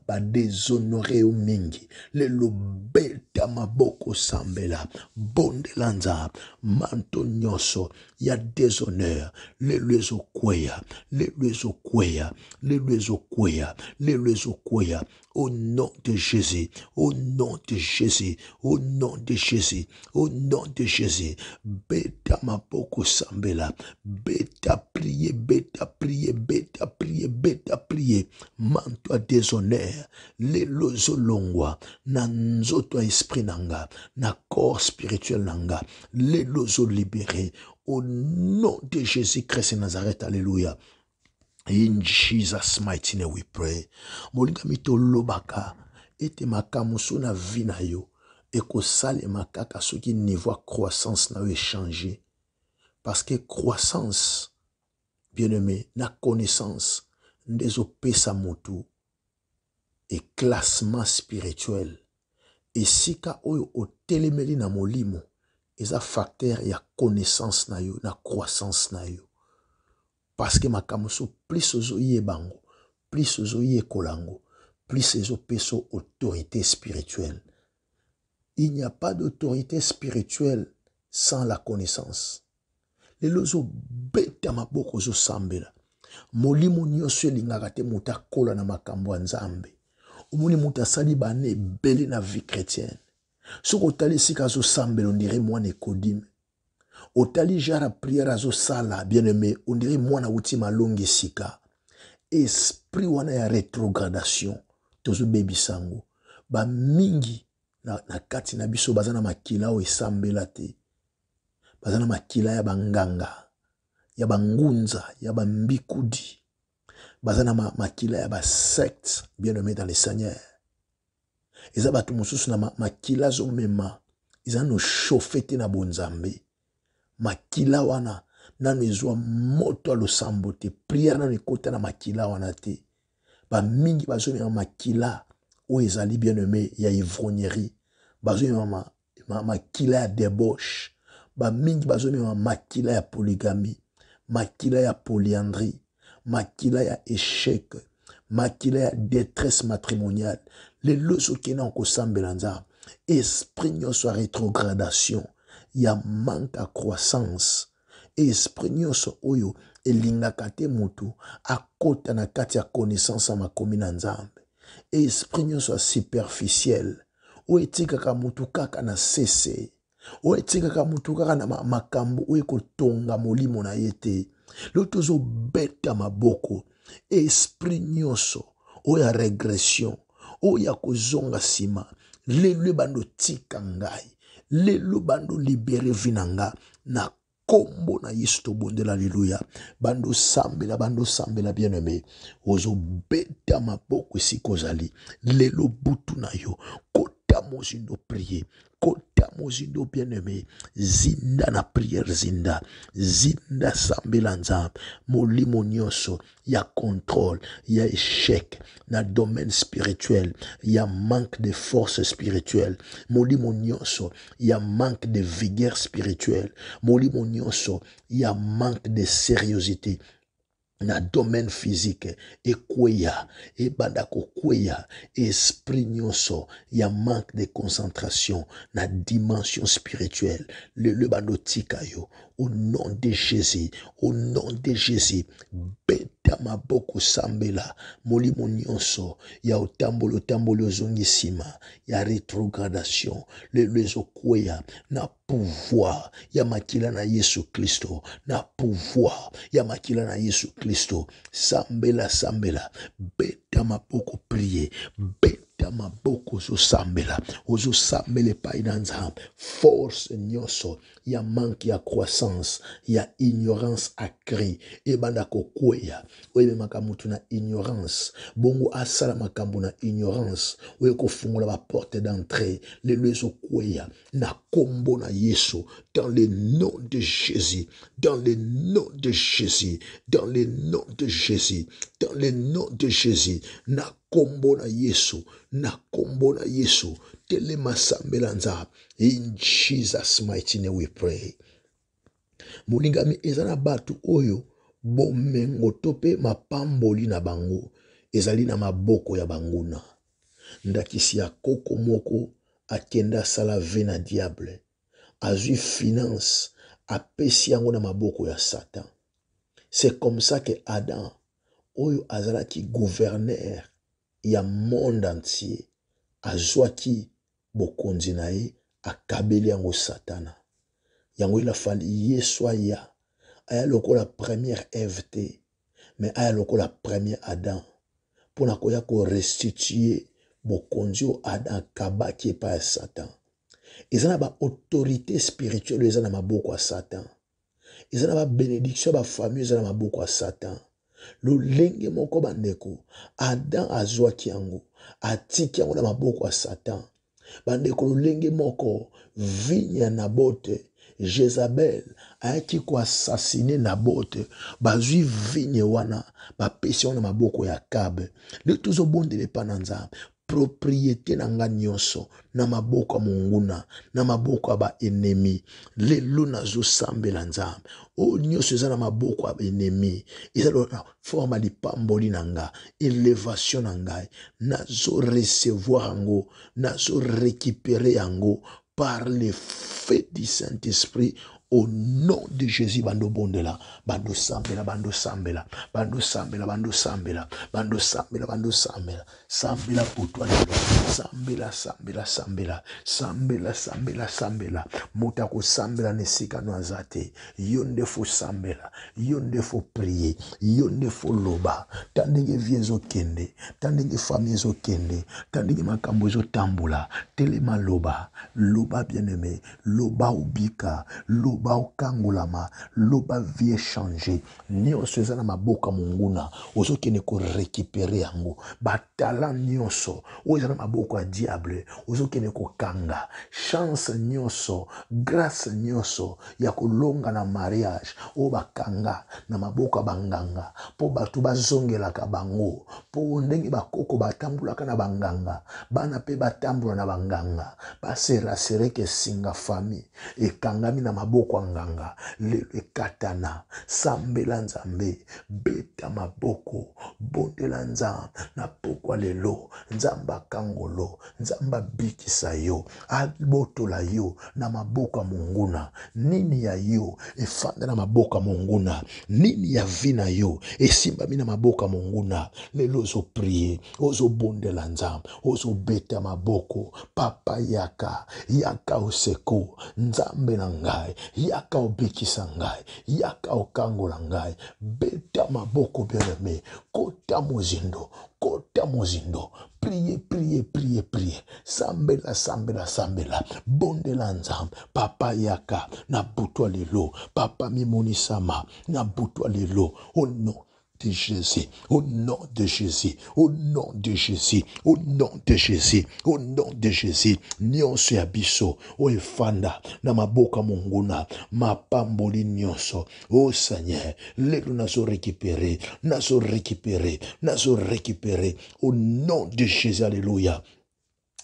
badeshonore yo mingi lelo beta maboko osambela bondela nzaa manto nyonso Y les déshonneur lelezokwea les lezo lelezokwea au nom de Jésus au nom de Jésus au nom de Jésus au nom de Jésus beta poko sambela beta prier beta prier beta prier beta prier manto déshonneur lelozolongwa na Nanzo toi esprit nanga na corps spirituel nanga libéré. Au nom de Jésus-Christ de Nazareth, alléluia. In Jesus' mighty name we pray. Molinga mito lobaka. Ete makamu so na vie na yo. ekosalema kaka soki niveau ya croissance na yo echange parce que croissance bien aimé na connaissance nde ezopesa motu eclassement spirituel esika oyo otelemeli na molimo eza facteur a connaissance na yo na croissance na yo que ma so plus zoïe bango plus zoïe kolango, plus peso autorité spirituelle il n'y a pas d'autorité spirituelle sans la connaissance lelo ozobeta maboko ozosambela molimo nyonso elingaka te moto kola na makambo nzambe omoni muta asali bana na vie chrétienne soki otali esika azosambela ondire mwana ekodime otali jara priere azosala bien aime ondire mwana awuti malongi esika esprit wana ya retrogradation tozobebisa yango bamingi na, na kati na biso baza na makila oyo esambela te baza na makila ya banganga ya bangunza ya bambikudi baza na makila ya basecte bien aime dans le seigneur eza bato mosusu na makila azomema eza nano chauffe te na bonzambe makila wana nano ezwa moto ya losambo te priere nano ekɔta na makila wana te bamingi bazomema makila oyo ezali bien aime ya ivrognerie bazomema makila ya debauche bamingi bazomema makila ya polygamie makila ya polyandrie makila ya échec makila ya détresse matrimoniale lelo soki na kosambela nzambe esprit rétrogradation il y a manque à croissance esprit so oyo elinga te motu akota na kati ya connaissance ma makomi nzambe esprit nyo soit superficiel etika ka motu kaka na sese etika ka motu kaka na makambo ko ekotonga molimo na yete, lotozo beta ma maboko esprit so, oyo ya regression oyo akozonga nsima lelo ebando tika ngai lelo bando libere vi na nga na kombo na yesu tobondela aleluya bandosambela bandosambela bien aime ozobeta maboko esika ozali lelo butu na yo nous Zindo prier. Kotamo Zindo bien-aimé. Zinda na prière Zinda. Zinda sambilanza. nzambe. il y ya contrôle, ya échec na domaine spirituel, ya manque de force spirituelle. il y ya manque de vigueur spirituelle. il y ya manque de sérieuxité na domaine physique ekweya ebanda kokweya e esprit nyonso ya manque de concentration na dimension spirituelle le le otika yo au nom de jésus au nom de jésus beta maboko Sambela. molimo nyonso ya otambola otambola ozongi nsima ya retrogradation lelo ezokweya na pouvoir ya makila na yesu kristo na pouvoir ya makila na yesu kristo sambela sambela beta maboko prie beta ata maboko ozosambela ozosambela epai na nzambe force nyonso ya manke ya croissance ya ignorance acri ebanda kokweya oyo ememaka motu na ignorance bongo asala makambo na ignorance oyo ekofungola baporte d'entrée lelo ezokweya na kombo na yesu dans le nom de Jésus, dans le nom de Jésus, dans le nom de Jésus, dans le nom de Jésus. Na kombo na Yesu, na kombo na Yesu, telema sambelanza. In Jesus mighty name we pray. molingami eza na bato oyo bomengo to mpe mapamboli na bango ezali na maboko ya banguna ndakisi ya koko moko akende asala ve na diable azui finance apesi yango na maboko ya satan c'est comme ça que adam oyo azalaki y ya monde entier azwaki bokonzi na ye akabeli yango satana yango elafali ye so aya aya la première eve te me aya lokola premier adam mpo na koya korestitue bokonzi oyo adam akabaki epai ya satan eza na baautorité spirituelle eza na maboko ya satan eza na babénédiction ya bafamille eza na maboko ya satan lolenge moko bandeko adam azwaki yango atiki yango na maboko ya satan bandeko lolenge moko vigne ya nabote jezabel ayaki koasasine nabote bazwi vigne wana bapesi yango na maboko ya kabe nde tozobondela epa na nzambe propriété na nga nyonso na maboko ya monguna na maboko ya baennemi lelo nazosambela nzambe oyo oh, nyonso eza na maboko ya baennemi eza na ah, forme ya lipamboli na nga elevation na ngai nazoresevoir yango nazorekipere yango par le fait du saint-esprit au nom de jésus bandobondela bandosambela bandosambela bandosambela bandosambela bandosambela bandosambela sambela potwa lelo sambela sambela sambela sambela sambela sambela moto akosambela na esika no aza te yo nde fosambela yo nde foprie yo nde foloba ta ndenge vie ezokende ta ndenge famille ezokende ta ndenge makambo ezotambola telema loba loba bien aime loba obika loba baokangolama loba vie échange nyonso eza na maboka monguna ozokende korekipere yango batala nyonso oyo eza na maboko ya diable ozokende kokanga chance nyonso grâce nyonso ya kolonga na mariage oyo bakanga na maboko ya banganga mpo bato bazongelaka bango mpo ndenge bakoko batambolaka na banganga bana mpe batambola na banganga baserasereke esinga fami ekangami na maboko moko ya nganga lelo ekatana sambela nzambe beta maboko bondela nzambe na pokwa lelo nzambe akangolo nzambe abikisa yo abotola yo na maboko ya monguna nini ya yo efanda na maboko ya monguna nini ya vi na yo esimbami na maboko ya monguna lelo ozoprie ozobondela nzambe ozobeta maboko papa yaka yaka oseko nzambe na ngai yaka obikisa ngai yaka okangola ngai beta maboko bien-aime kota mozindo kota mozindo prie prie prie prie sambela sambela sambela bondela nzambe papa yaka na butwa lelo papa mimonisama na butwa lelo o oh, no de Jésus, au nom de Jésus, au nom de Jésus, au nom de Jésus, au nom de Jésus. Nyonso ya biso oyo efanda na maboka monguna mapamboli nyonso au Seigneur, lelo nazo récupérer, nazo récupérer, nazo récupérer au nom de Jésus. Alléluia.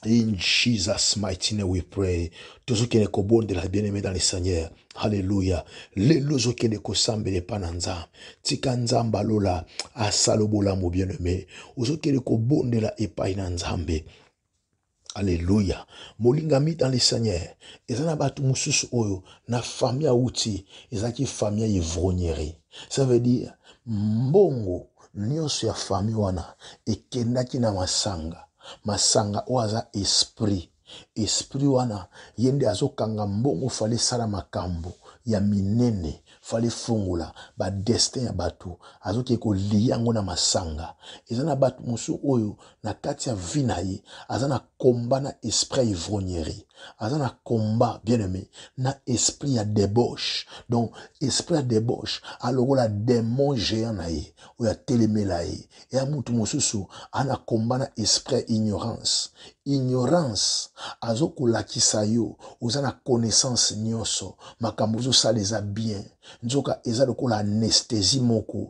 In Jesus' mighty name we pray. Tous ceux qui la bien aimée dans le Seigneur. haleluya lelo ozokende kosambela epai na nzambe tika nzambe alola asala obolamu bien aime ozokende kobondela epai na nzambe alleluya molingami dans le seigneur eza na bato mosusu oyo na fami awuti ezalaki fami ya ivrognerie ça veut dire mbongo nyonso ya fami wana ekendaki na masanga masanga oyo aza esprit esprit wana ye nde azokanga mbongo fale esala makambo ya minene fale fungola badestin ya bato azoki kolia yango na masanga eza na bato mosusu oyo na kati ya vi na ye aza na komba na esprit ya ivrognerie aza na combat bien aimé na esprit ya debauche donc esprit ya debauche alokola démon géant na ye oyo atelemela ye eya mutu mosusu aza na combat na esprit ya ignorance ignorance azokolakisa yo oza na connaissance nyonso makambo ozosala eza bien nzoka eza lokola anesthésie moko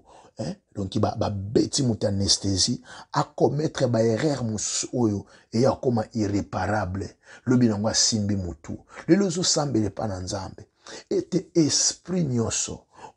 eh? donc babeti ba moto anesthésie akometre baerreur mosusu oyo eya akóma irréparable lobi na yango asimbi motu lelo ozosambela epa na nzambe ete esprit nyonso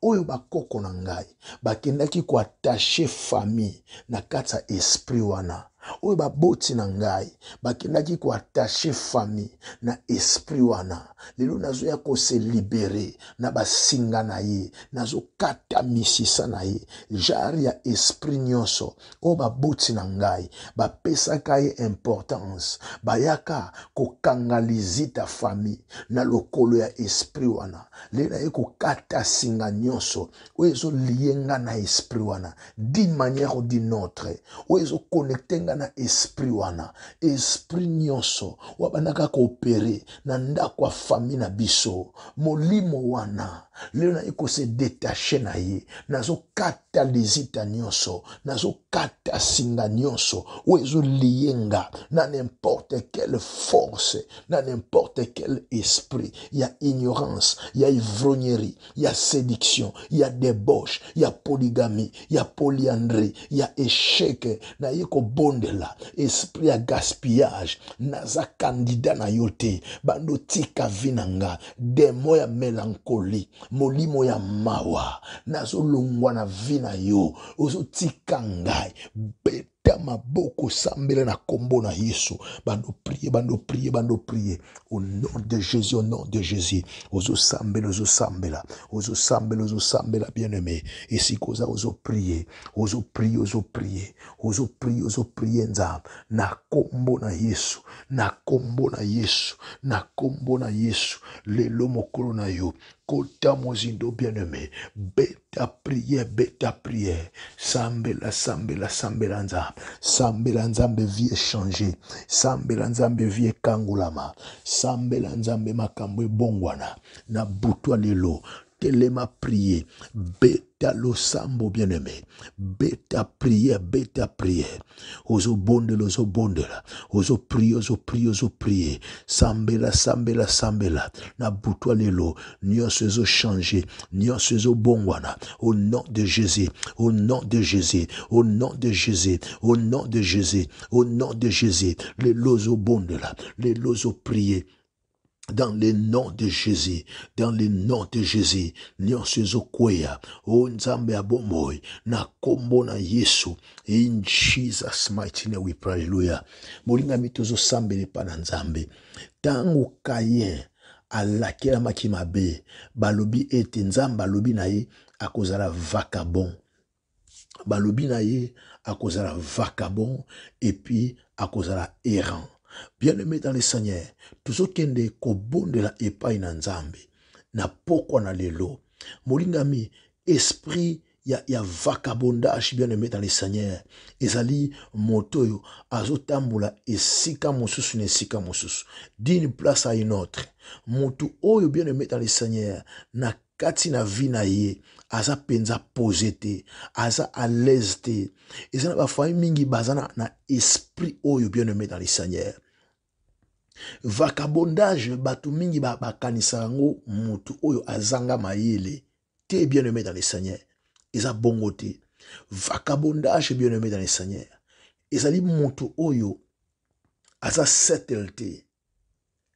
oyo bakoko na ngai bakendaki koattache famille na kati ya esprit wana oyo baboti na ngai bakendaki koattache famille na esprit wana lelo nazoya koselibere na basinga na ye nazokata misisa na ye jare ya esprit nyonso oyo baboti na ngai bapesaka ye importance bayaka kokanga lizita famille na lokolo ya esprit wana le na ye kokata singa nyonso oyo ezoliye nga na esprit wana d'une manière ou d'une autre oyo ezokonekte nga ozalaka na esprit wana esprit nyonso wabandaka koopere na ndako ya fami na biso molimo wana lelo se kosedetache na ye nazokata lizita nyonso nazokata singa nyonso oyo ezolie na nimporte quelle force na nimporte quel esprit y a ignorance y a ivrognerie a séduction débauche, y a polygamie y a polyandrie ya a naye kobondela esprit à gaspillage naza kandida na yo te bandotika vi na nga demo ya mélancolie molimo ya mawa nazolongwa na vi na yo ozotika ngai ata maboko osambela na nkombo na yesu bandoprie bandoprie bandoprie au nom de jésus au nom de jésus ozosambela ozosambela ozosambela ozosambela bien aimé esika oza ozoprie ozoprie ozoprie ozoprie ozoprie nzambe na nkombo na yesu na nkombo na yesu na nkombo na yesu lelo mokolo na yo kota mozindo bien aimé ta prière be ta prière sambela sambela sambela nzambe sambela nzambe vie échange sambela nzambe vie ekangolama sambela nzambe makambo ebongwana na butu ya lelo m'a prier. Beta losambo bien-aimé. Beta prière, beta prière. Ozo bondela, bonde la. Ozo prier, ozo prier, ozo prier. Sambela, sambela, sambela. Na butwa lelo. Nyonso changé. changer. Nyonso ezo bongwana. Au nom de Jésus. Au nom de Jésus. Au nom de Jésus. Au nom de Jésus. Au nom de Jésus. Les lozo bondela. Les lozo prier. dans le nom de Jésus, dans le nom de Jésus, nyonsezokwea o nzambe abomoi na kombo na yesu in jesus mighty name we pray haleluya molingami tozosambela epa na nzambe ntango kayen alakelamaki mabe balobi ete nzambe alobi na ye akozala vacabon balobi na ye akozala vacabon epuis akozala errant bien-aimé dans le seigneur tozokende kobondela la na pas na a na lelo molingami esprit ya, ya vacabondage bien-aimé dans le seigneur ezali moto oyo azotambola esika mosusu ne esika mosusu d'une place à une autre motu oyo bien-aimé dans le seigneur na kati na vi na ye aza penza pose te aza alaise te Ezana ba mingi bazana na, esprit oyo bien-aimé dans le seigneur vagabondage bato mingi bakanisa ba yango motu oyo azanga mayele te bien aimé dans le seigneur eza bongo te vagabondage bien aimé dans le seigneur ezali motu oyo aza setel te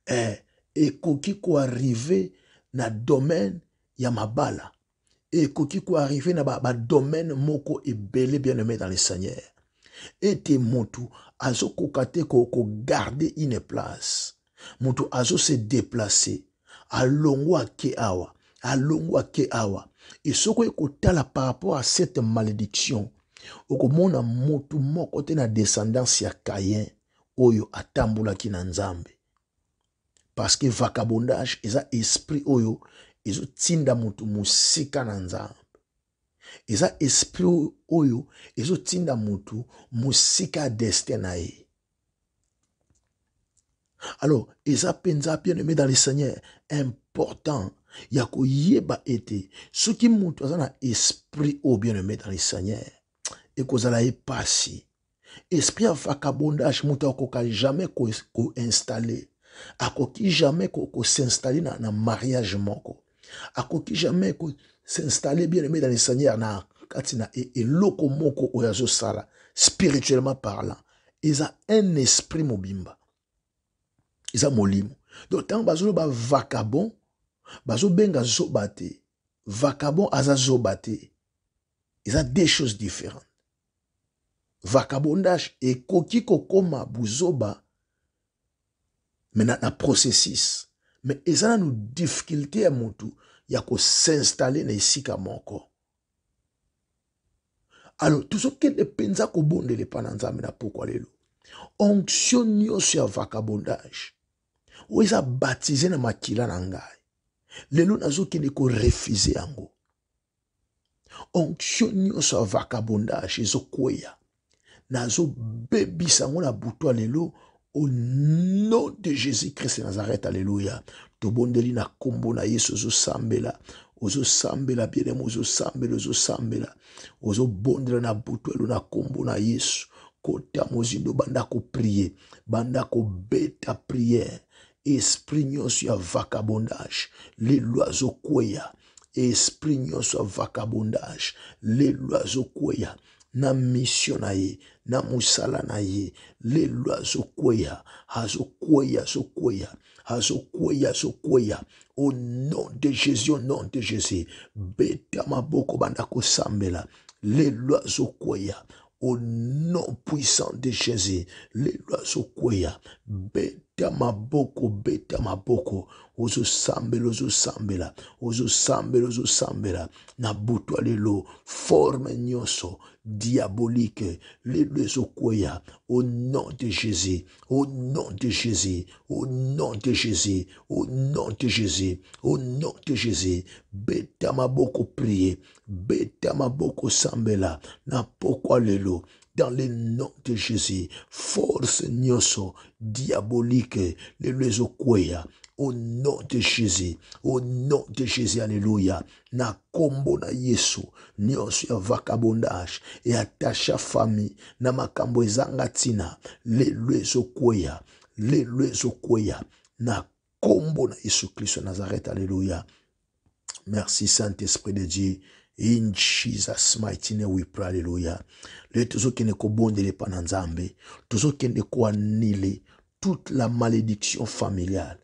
eh, ekoki koarrive na domaine ya mabala ekoki koarrive na badomaine ba, ba moko ebele bien aimé dans le seigneur ete motu azokoka te kogarde une place moto azose déplace alongwa ke awa alongwa ke awa e soko ye kotala par rapport à cette malédiction okomona motu moko te na descendance ya kayen oyo atambolaki na nzambe parce que vagabondage eza esprit oyo ezotinda motu mosika na nzambe eza esprit oyo ezotinda motu mosika ya destin na ye alors eza mpenza bien aimé dans le seigneur important ya koyeba ete soki motu aza na esprit oyo bien aimé dans le seigneur ekozala ye pasi esprit ya vacabondage moto akoka jamais koinstalle ko akoki jamais kosinstalle ko na, na mariage moko akoki jamais ko, s'installer, bien-aimé, dans le Seigneur, na katina et loko moko oyazo sala, spirituellement parlant, ils a un esprit mobimba. Ils a molimo. Donc, tant bazo ba vacabon, bazo benga zobate, vacabon aza zobate. Ils a deux choses différentes. Vacabondage et koki kokoma buzoba, mais na, na processus. Mais ils ont une difficulté à mon tout. ya kosinstale na esika moko alo tozokende mpenza kobondela epai na nzambe na pokwa lelo onction nyonso ya vagabondage oyo eza batize na makila na ngai lelo nazokende korefuze yango onction nyonso ya vagabondage ezokweya nazobebisa yango na butu ya lelo au nom de jésus-christ nazareth alleluya tobondeli na nkombo na yesu ozosambela ozosambela bieneme ozosambela ozosambela ozobondela na butu elo na nkombo na yesu kota mozindo banda koprie banda kobeta priere esprit nyonso ya vacabondage lelo azokweya esprit nyonso ya vacabondage lelo azokweya na misio na ye na mosala na ye lelo azokweya azokweya azokweya azokweya azokweya au nom de jésus au nom de jésus beta maboko banda kosambela lelo azokweya au nom puissant de jésus lelo azokweya beta beta maboko beta maboko ozosambela ozosambela ozosambela ozosambela na butu ya lelo forme nyonso diabolique lelo ezokwea au nom de jésus au nom de jésus au nom de jésus au nom de jésus au nom de jésus beta maboko prie beta maboko sambela na pokwa lelo dans le nom de Jésus. Force Nyoso, diabolique, le Okoya. au nom de Jésus, au nom de Jésus, alléluia. Na kombo na Yesu, nyonso ya et attacha famille, na makambo ezanga tina, lelo le lelo na kombo na Yesu Christ Nazareth, alléluia. Merci Saint-Esprit de Dieu. in jesus mighty name we pray alleluya leo tozokende kobondela epa na nzambe tozokende koanile toute la malédiction familiale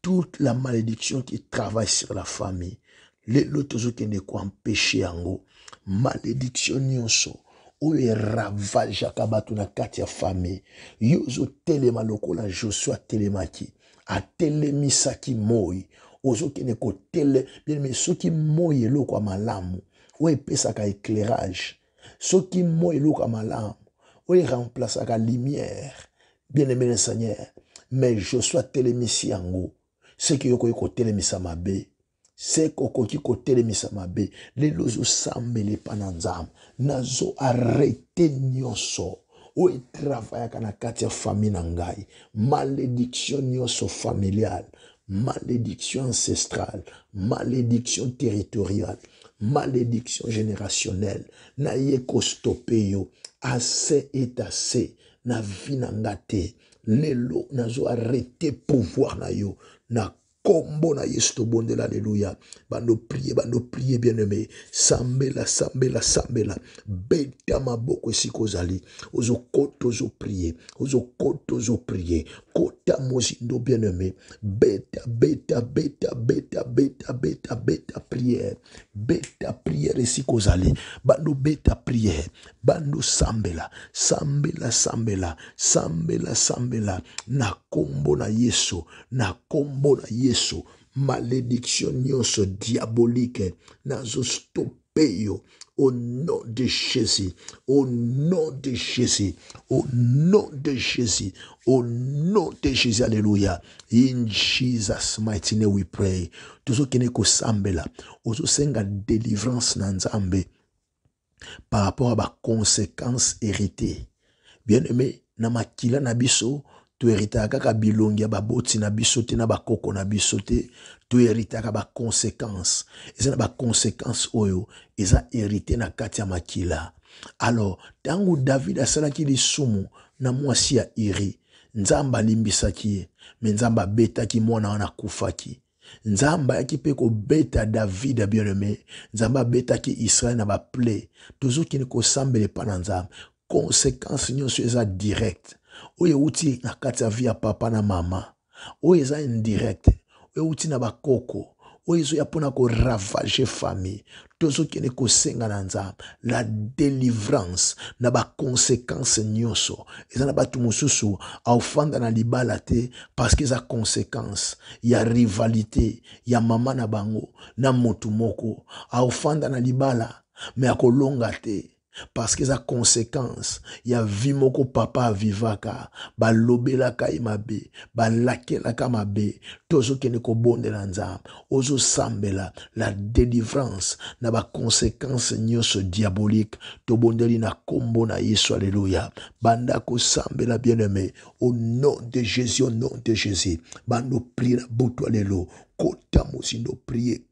toute la malédiction qui travaille sur la famille lelo tozokende koampeshe yango malédiction nyonso oyo eravajaka bato na kati ya famille yo ozotelema lokola josue atelemaki atelemisaki moi ozokende kotele bien soki moi eloko ya malamu oyo epesaka éclairage soki moi eloko ya malamu oyo eremplasaka lumière bien aimé le seigneur mais josue atelemisi yango soki yo okoki kotelemisa mabe seke okoki kotelemisa mabe lelo ozosambela epa na nzambe nazo arete nyonso oyo etravayaka na kati ya famille na ngai malédiction nyonso familiale malédiction ancestrale malédiction territoriale malédiction générationnelle naye kostope yo Asse et ase na vi na lelo nazo arrete pouvoir na yo na kombo na alléluia, tobondela aleluya bando prie bando prier bien aime sambela sambela sambela beta koto esika tozo ozokota koto ozokota prier. Kota Mozindo bien-aimé. Bêta, bêta, bêta, bêta, bêta, bêta, bêta prière. Bêta prière ici qu'on allez. Bando bêta prière. Bando sambela. Sambela, sambela. Sambela, sambela. Na kombo na yeso. Na kombo na yeso. Malédiction nyonso diabolique. Nazo stope yo. Au nom de Jésus. Au nom de Jésus. Au nom de Jésus. Au nom de Jésus. Alléluia. In Jesus mighty name we pray. tozokende c'est ozosenga délivrance na nzambe par rapport à ba conséquence héritée bien aimé na makila na biso tohéritaka kaka bilongi ya baboti na biso te na toyeritaka baconséquence eza na baconséquence oyo eza hérité na kati ya makila alors ntango davide asalaki lisumu na mwasi ya iri nzambe alimbisaki ye me nzambe abetaki mwana wana akufaki nzambe ayaki mpe kobeta davide bien aimé nzambe abetaki israele na baple tozokende kosambela epa na nzambe konsekanse nyonso eza directe oyo euti na kati ya vi ya papa na mama oyo eza indirect euti na bakoko oyo ezoya mpona koravage famille tozokende kosenga na nzambe na délivrance na bakonsekanse nyonso eza na bato mosusu aofanda na libala te parceke eza konsekanse ya rivalité ya mama na bango na motu moko aofanda na libala me akolonga te parce que paske conséquence konsekanse y a moko papa vivaka la balobelaka ye mabe balakelaka mabe to de lanza ozo sambela la délivrance na conséquence diabolique to tobondeli na kombo na yesu alléluia banda sambela bien aimé au nom de jésus au nom de jésus banda oprie na ko tamo kota no prier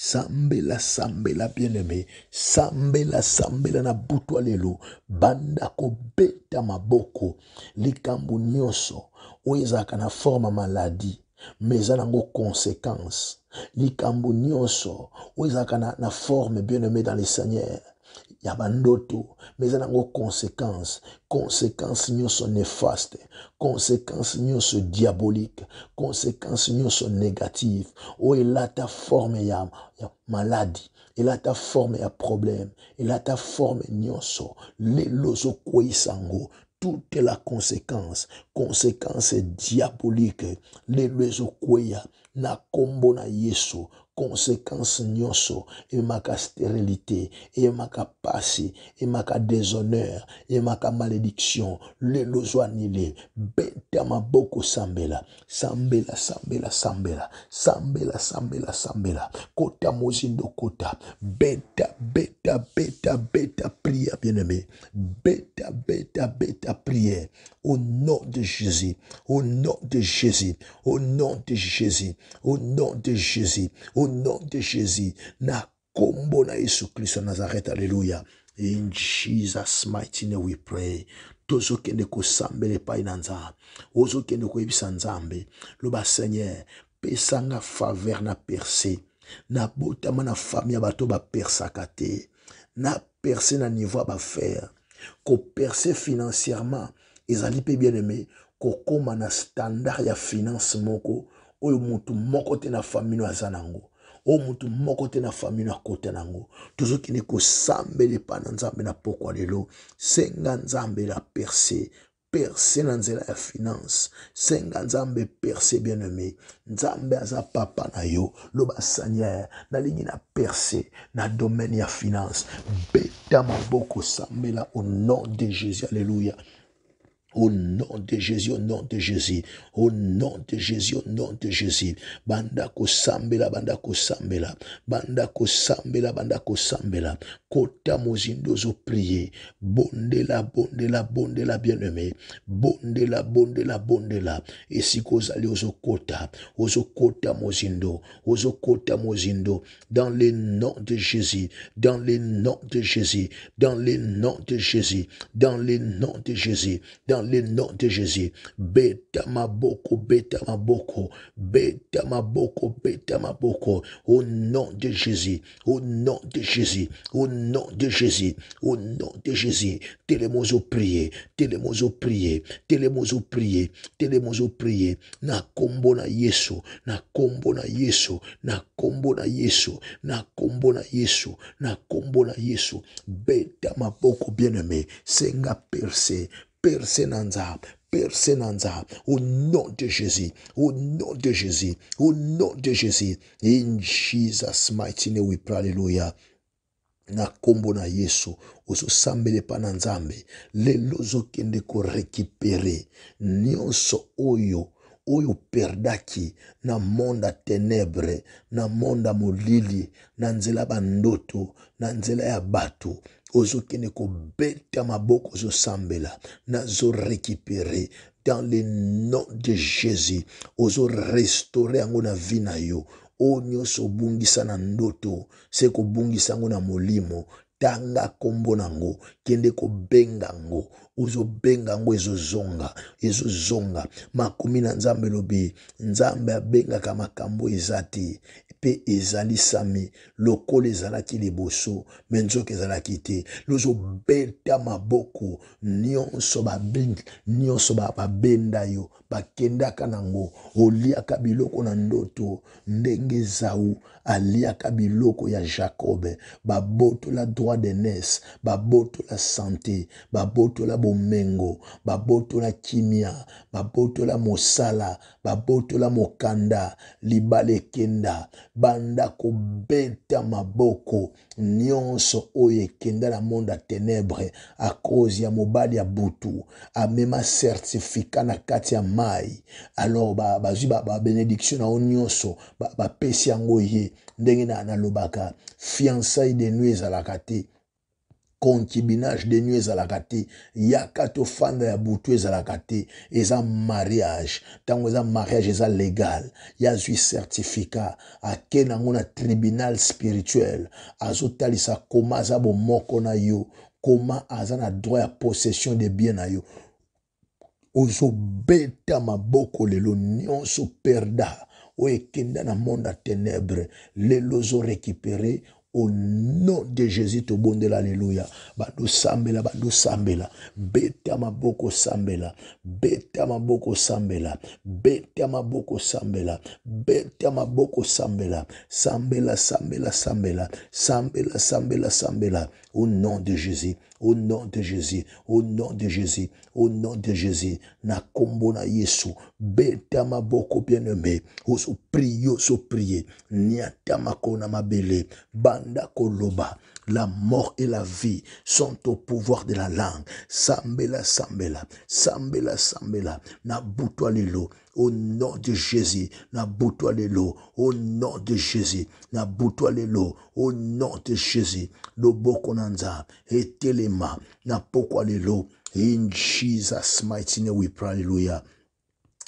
Sambela, sambela, bien-aimé. Sambela, sambela na butualelo. lelo. Banda kobeta maboko. Likambo nyoso. Oyo na forme maladie. Mais ça nango conséquence likambo nyonso na, forme bien aimé dans le seigneur y a il des conséquences sont néfastes conséquence néfastes les néfaste conséquence diaboliques diabolique conséquence sont négatives oh, Il ta forme maladie ya il ta forme ya problème elata forme a lelo ozokweyisa tout est la conséquence conséquence diabolique sont diaboliques. na conséquences na conséquence nyonso ememaka stérilité passé et ma déshonneur ma malédiction le ozwa nile ma boko sambela sambela sambela sambela sambela sambela sambela kota mozindo kota beta beta beta beta prière bien aimé beta beta beta prière au nom de Jésus au nom de Jésus au nom de Jésus au nom de Jésus nom de Jésus, na kombo na Yesu Kristo Nazareth, alleluya. In Jesus mighty name we pray. tozokende kosambela epai na nzambe ozokende koyebisa nzambe loba seigneur pesanga faveur na perse nabotama na fami ya bato bapersaka te na perse na niveau ya bafere koperse financièrement ezali mpe bien aimé kokóma na standard ya finance moko oyo motu moko te na famino aza nango o oh, motu moko te na fami na kota na yango tozokende kosambela epai na nzambe na pokwa lelo senga nzambe la perse perse na nzela ya finance senga nzambe perse bien aimé nzambe aza papa na yo loba saniere nalingi na perse na domaine ya finance beta maboko sambela au nom de jésus alleluya Au nom de Jésus, au nom de Jésus, au nom de Jésus, au nom de Jésus. Banda kosambela, banda kosambela, banda kosambela, banda kosambela. Kota mozindozo prier. Bondela, bondela, bondela, bien-aimé. Bondela, bondela, bondela. Et si kozali ozokota, ozokota mozindo, ozokota mozindo. Dans les noms de Jésus, dans les noms de Jésus, dans les noms de Jésus, dans les noms de Jésus, dans les noms de Jésus. Beta Boko, beta Boko, beta Boko, beta Boko, Au nom de Jésus, au nom de Jésus, au nom de Jésus, au nom de Jésus, télémozo prier, télémozo prier, télémozo prier, télémozo prier, na kombo na Yesu, na kombo na Yesu, na kombo na Yesu, na kombo na Yesu, na kombo na Yesu, beta maboko bien-aimé, senga percé, percé na nzambe, percé na nzambe au nom de Jésus au nom de Jésus au nom de Jésus in Jesus mighty name we pray hallelujah na nkombo na yesu ozosambela epai na nzambe lelo ozokende korekipere nyonso oyo oyo operdaki na monde ya tenebre na monde ya molili na nzela ya bandoto na nzela ya bato ozokende kobeta maboko ozosambela nazorekipere dans le nom de jésus ozorestore yango na vi na yo oyo nyonso obungisa na ndoto se kobungisa yango na molimo tanga nkombo nango kende kobenga yango ozobenga yango ezozonga ezozonga makomi na nzambe elobi nzambe abengaka makambo eza te mpe ezalisami lokola ezalaki liboso me nzoki ezalaki te lozobeta maboko nyonso nyonso babenda yo bakendaka nango oliaka biloko na ndoto ndenge ezau aliaka biloko ya jakobe babotola droit denes babotola sante babotola bomengo babotola kimia babotola mosala babotola mokanda libala ekenda banda kobeta maboko nyonso oyo ekenda na monde ya tenebre akozi ya mobali ya butu amema certifika na kati ya mai alors bazwi babénédiction na yo nyonso bapesi yango ye ndenge nalobaka fiançai de nu ezalaka te konki bina à la te yaka fanda ya la ezalaka Et eza mariage tango eza mariage eza legal a azwi certificat a nango na tribunal spirituel azotalisa koma aza na yo koma azana droit à possession de bien na yo ma maboko lelo nyonso perda e kenda na monde ténèbres ténèbre lelo récupérer, au nom de jésus tobondela aleluya bandosambela bandosambela beta maboko osambela beta maboko osambela beta maboko osambela beta maboko osambela sambela sambela sambela sambela sambela sambela au nom de jésus Au nom de Jésus, au nom de Jésus, au nom de Jésus. na na Yesu, ma beaucoup bien-aimé. Oso oh, prio, so prier. Oh, Niatama kona bele, Banda koloba. La mort et la vie sont au pouvoir de la langue. Sambela, Sambela, Sambela, Sambela, Nabuto lelo. au nom de Jésus, Nabuto lelo. au nom de Jésus, Nabuto lelo. au nom de Jésus, Lobokonanza, et Telema, Napoko lelo. in Jesus' mighty name we pray, hallelujah.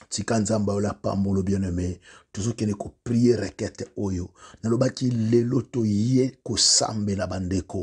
tika la aolapambola bien-aimé tozokende koprie rekete oyo oh nalobaki lelo toye kosambela bandeko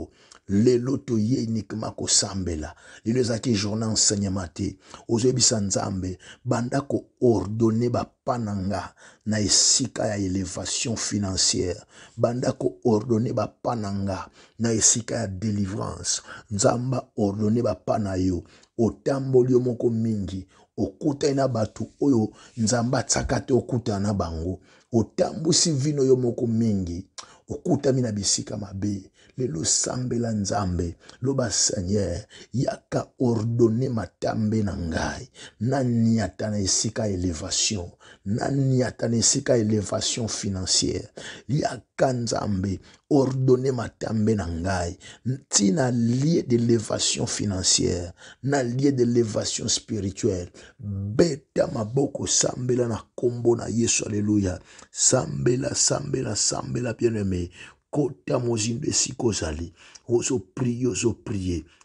lelo toye unikema kosambela lelo ezalaki journal enseignement te ozoyebisa nzambe banda koordone bapa na nga na esika ya élévation financière banda koordone bapa na nga na esika ya délivrance nzambe aordone bapa na yo otamboli yo moko mingi okutani na bato oyo nzambe atiaka te okutana na bango otambusi vino yo moko mingi okutami na bisika mabe lelo sambela nzambe loba seigneur yaka matambe na ngai naniata na esika elevation nanyatane na esika elevation financière yaka nzambe ordone matambe na ngai ntina lie d'élévation financière na lie d'élévation spirituelle beta maboko sambela na kombona na yesu hallelujah, sambela sambela sambela bien aimé Kota sikozali. Ozo prier,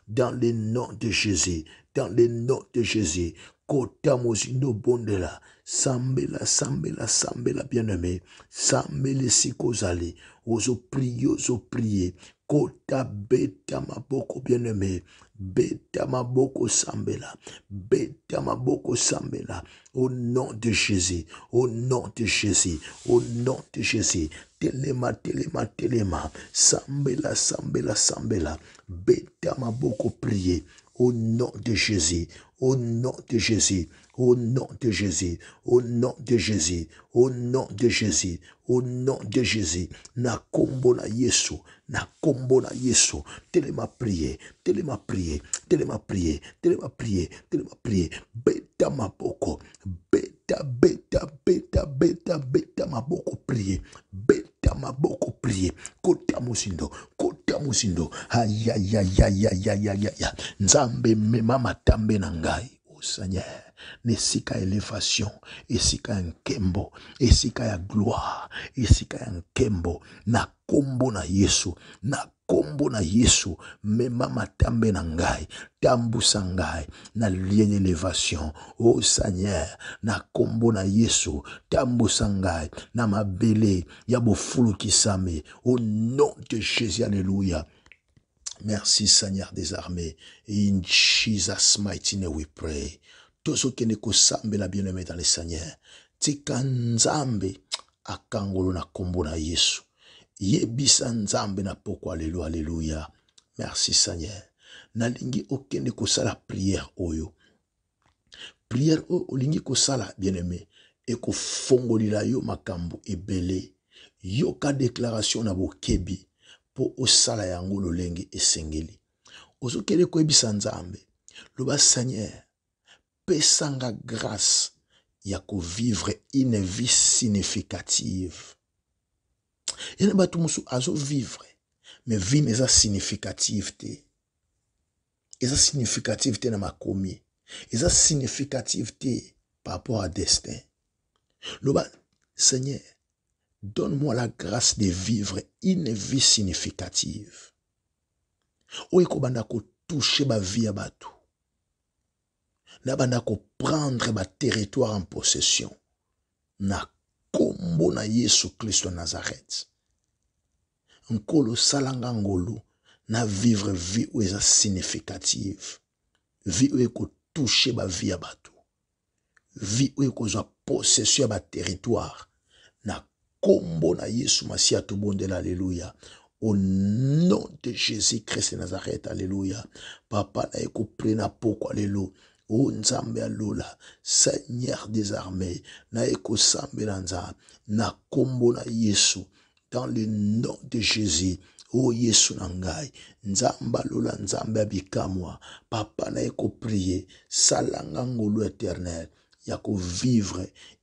Dans le nom de Jésus. Dans le nom de Jésus. Kota de bondela. Sambela, sambela, sambela, bien-aimé. Sambele sikozali. Ozo prier, ozo prier. Kota bien-aimé. Beta maboko sambela. Beta maboko sambela. Au nom de Jésus. Au nom de Jésus. Au nom de Jésus. Telema, telema, telema. Sambela, sambela, sambela. Beta maboko prier. Au nom de Jésus. Au nom de Jésus. Au nom de Jésus, au nom de Jésus, au nom de Jésus, au nom de Jésus. Na kombo na Yesu, na kombo na Yesu. Télé m'a prié, télé m'a prié, télé m'a prié, télé m'a prié, télé m'a prié. Beta maboko, beta, beta, beta, beta, beta maboko prié. Beta maboko prié. Kota musindo, kota musindo. Ayayayayayayaya. Nzambe mema matambe na ngai. Seigneur nesika ya elevation esika ya nkembo esika ya gloire esika ya nkembo na kombo na yesu na kombo na yesu mema matambe na ngai tambusa ngai na lien elevation o oh, seigneur na kombo na yesu tambusa ngai na mabele ya bofulukisami au nom de jésus alleluya Merci Seigneur des armées. In Jesus' mighty name we pray. tozokende kosambela bien-aime dans le seigneur tika nzambe akangolo na nkombo na yesu yebisa nzambe na pokwa lelo aleluya merci seigneur nalingi okende kosala priere oyo priere oyo olingi kosala bien-aime ekofongolela yo makambo ebele yoka deklaration na bokebi mpo osala yango lolenge esengeli ozokende koyebisa nzambe loba seigneur pesanga grâce ya kovivre une vie significative ye na bato mosusu azovivre me vie na eza significative te eza significative te na makomi eza significative te par rapport à destin loba seigneur Donne-moi la grâce de vivre une vie significative. Oye vais toucher ma vie à Na Nabanda prendre ma territoire en possession. Na kombo na Yesu Christ de Nazareth. Nkolo salanga vivre na vivre vie Où est significative. Vie où toucher ma vie à Vie qu'on a possession ma territoire kombo na yesu Masia tobondela alléluia. au nom de jésus-christ de nazareth alléluia. papa na ye koprie na Au lelo o nzambe seigneur des armées na eko kosambela lanza. na kombo na yesu dans le nom de jésus o yesu Nangay. Nzamba Lula, alola nzambe papa na ye koprie salanga ngolu éternel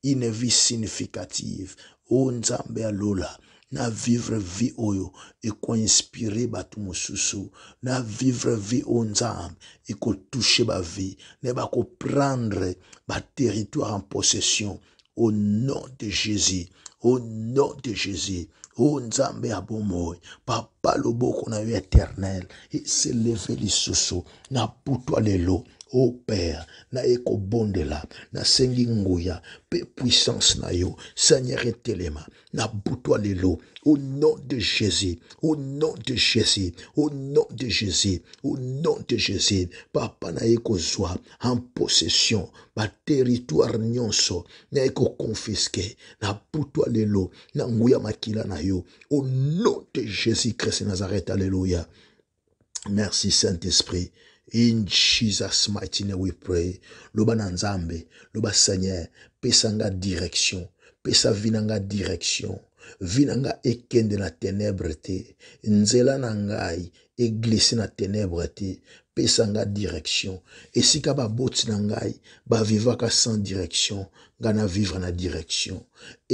une vie significative o nzambe alola na vivre vi oyo ekoinspire bato mosusu na vivre vi oyo nzambe ekotouche bavi nde bakoprendre baterritoire en possession au nom de jésus au nom de jésus o nzambe ya bomoi papa loboko na yo eternel eseleve lisusu na butwa lelo o père na na sengi nguya pe puissance na yo seigneur telema, na butwa lelo au nom de jésus au nom de jésus au nom de jésus au nom de jésus papa na eko zwa. en possession territoire nyonso eko confisqué na butwa lelo na nguya makila na yo au nom de jésus christ nazareth alléluia merci saint-esprit in jesus mighty name we pray loba na nzambe loba seigneur pesa nga direction pesa vi na nga direction vi na nga ekende na tenebre te nzela na ngai eglise na tenebre te pesa nga direction esika baboti na ngai bavivaka sans direction ngai navivre na direction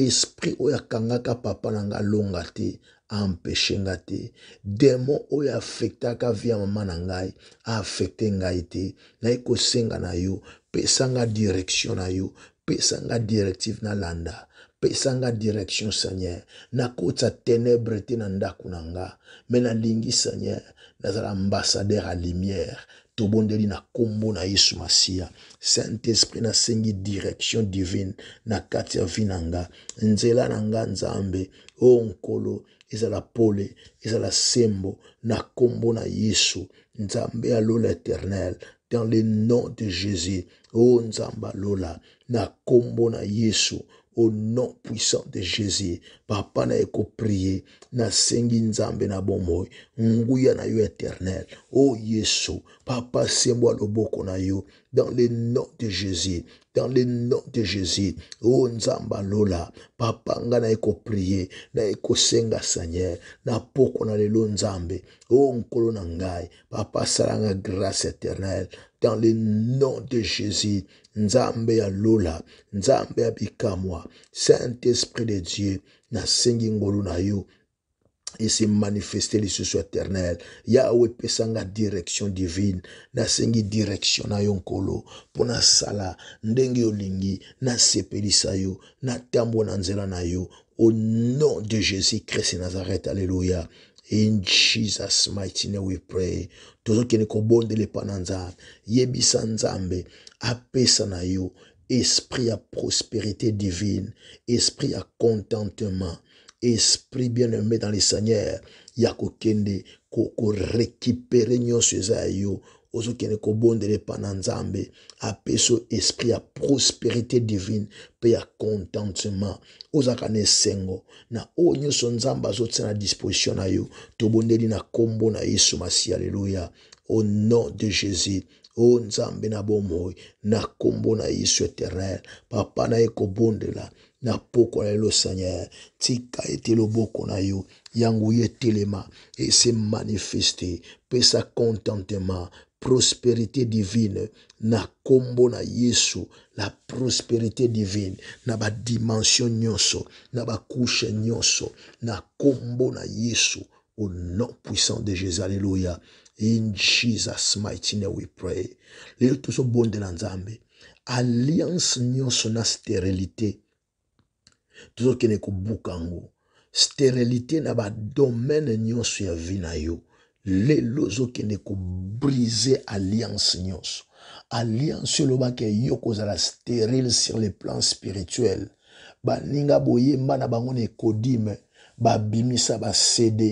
esprit oyo akangaka papa na ngai longa te ampeshe nga te demon oyo afektaka vi ya mama na ngai aafekte ngai te nayi kosenga na yo pesa nga direction na yo pesa nga directive nalanda pesa nga direction seigneur nakota ténèbre te na ndako na nga me nalingi seigneur nazala ambassadeur ya lumière tobondeli na nkombo na yesu masiya saint esprit nasengi direction divine na kati ya vi na nga nzela na nga nzambe o oh nkolo ezala pole la sembo na na yesu nzambe alola dans le nom de jésus o oh, nzambe lola, na yesu au nom puissant de jésus papa na ye koprie nasengi nzambe na bomoi nguya na yo éternel o yesu papa sembwa loboko na yo dans le nom de jésus dans le nom de jésus o nzambe alola papa ngai naye koprie naye kosenga seigneur na poko na lelo nzambe o nkolo na ngai papa asalanga grâce éternelle dans le nom de jésus nzambe ya lola nzambe ya bikamwa saint esprit de dieu nasengi ngolu na yo esimanifeste lisusu eternel yawe epesanga direction divine nasengi direction na yo nkolo mpo nasala ndenge olingi nasepelisa yo natambola na nzela na yo au nom de jésus christ nazareth alleluya in jesus mighty name we pray tozokende kobondela epa na nzambe yebisa nzambe apesa na yo esprit à prospérité divine esprit à contentement esprit bien-aimé dans le seigneur ya kokende korécupere nyonso nyo ya yo ozokende ko epa le pananzambe. apesa peso esprit à prospérité divine pe à contentement oza na sengo na o son nzambe azotia na disposition na yo bondeli na kombo na yesu masi alléluia, au nom de jésus o oh, nzambe na bomoi na kombo na yesu Terre, papa na ye kobondela na poko lelo seigneur tika ete loboko na yo yango ye se se manifeste sa contentement prospérité divine na kombo na yesu la prospérité divine na ba dimension nyonso na couche nyonso na kombo na yesu au nom puissant de jésus alléluia In Jesus' mighty name we pray. Leo tozobondela nzambe alliance nyonso na sterilité tozokende kobuka yango sterilité na badomaine nyonso ya vi na yo lelo ozokende kobrise alliance nyonso alliance olobaki yo kozala stérile sur le plan spirituel baninga boyemba na bango na ekodime babimisa basede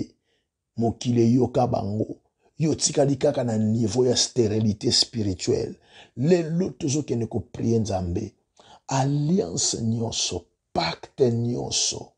mokili eyoka bango yo otikali kaka na nivo ya sterilité spirituelle lelo tozokende koprie nzambe alliance nyonso pacte nyonso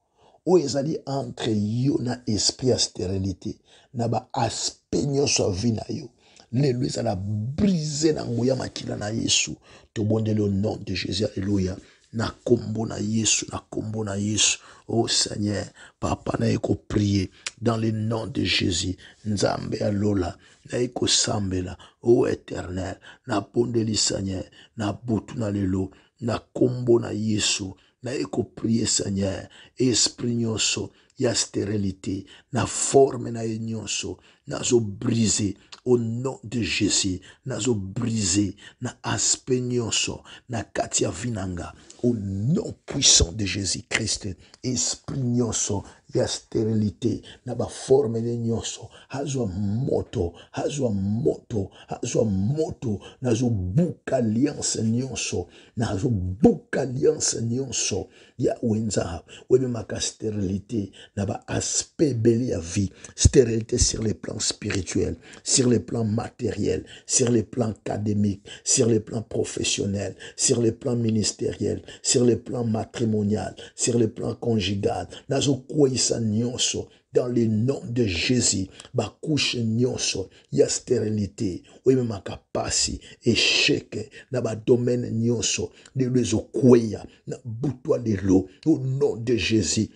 oyo ezali entre yo na esprit ya sterilité na baaspe nyonso ya vi na yo lelo ezala brise na nguya makila na yesu tobondeli au nom de jésus alleluya na nkombo na yesu na nkombo na yesu Oh Seigneur, Papa, naiko prier dans le nom de Jésus. Nzambe alola, naiko sambela. Oh éternel, na pondeli Seigneur, na butu na lelo, na kombo na Yesu. Naiko prier Seigneur, esprit nyoso. ya stérilité na forme na ye nyonso nazobrise au nom de jésus nazobrise na aspect nyonso na kati ya vi na nga au nom puissant de jésus christ esprit nyonso ya stérilité na baforme ne nyonso azwa moto azwa moto azwa moto nazobuka alliance nyonso nazobuka alliance nyonso ya wenza oyebemaka stérilité là aspect belli à vie, stérilité sur les plans spirituels, sur les plans matériels, sur les plans académiques, sur les plans professionnels, sur les plans ministériels, sur les plans matrimonial, sur les plans conjugal, dans le nom de Jésus, bakouche nyonso ya stérilité ma capacité échec na domaine nyonso lelo ezokweya na butwa au nom de jésus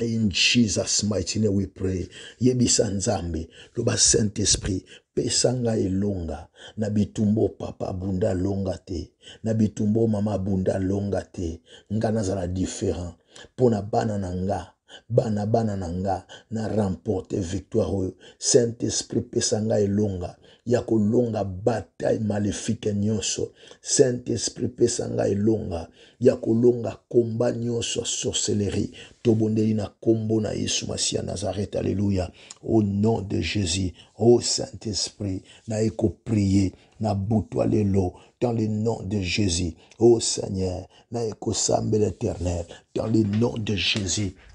In Jesus' mighty name we pray. Yebisa Nzambe, loba Saint-Esprit, pesa ngai elonga na bitumba papa abunda alonga te, na bitumba mama abunda alonga te. Nga nazala différent mpo na bana na nga bana bana na nga na remporte victoire saint esprit pesa ngai longa ya kolonga bataille maléfique nyonso saint esprit pesa ngai longa. ya kolonga combat nyonso sorcellerie tobondeli na combo na yesu masiya nazareth alléluia au nom de jésus ô saint esprit na koprie na butwa lelo dans le nom de jésus ô seigneur na kosambela l'Éternel dans le nom de jésus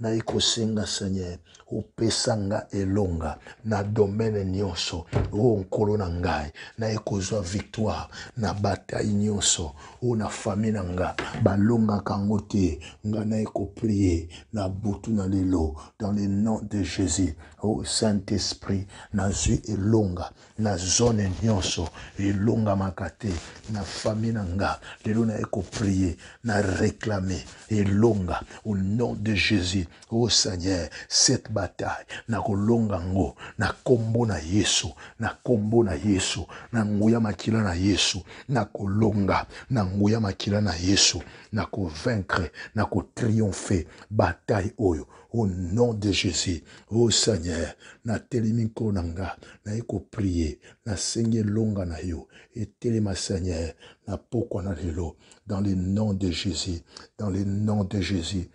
nayi kosenga seigneur opesa nga elonga na domene nyonso o oh, nkolo na ngai naye kozwa victoire na bataille nyonso o oh, na fami na nga balongaka yango te ngai naye koprie na butu na lelo dans le nom de jésus o saint-esprit na zui elonga na zone nyonso elongamaka makate, na famina na nga lelo e na réclame elonga au nom de jésus o seigneur cette bataille longa ngo, na kombo na yesu na kombo na yesu na nguya makila na yesu kolonga, na nguya makila na yesu na nakotriomfe bataille oyo au nom de Jésus. Oh Seigneur, na telemi nkolo na nga naye koprie nasengi elonga na yo etelema seigneur na pokwa na lelo dans le nom de jésus dans le nom de jésus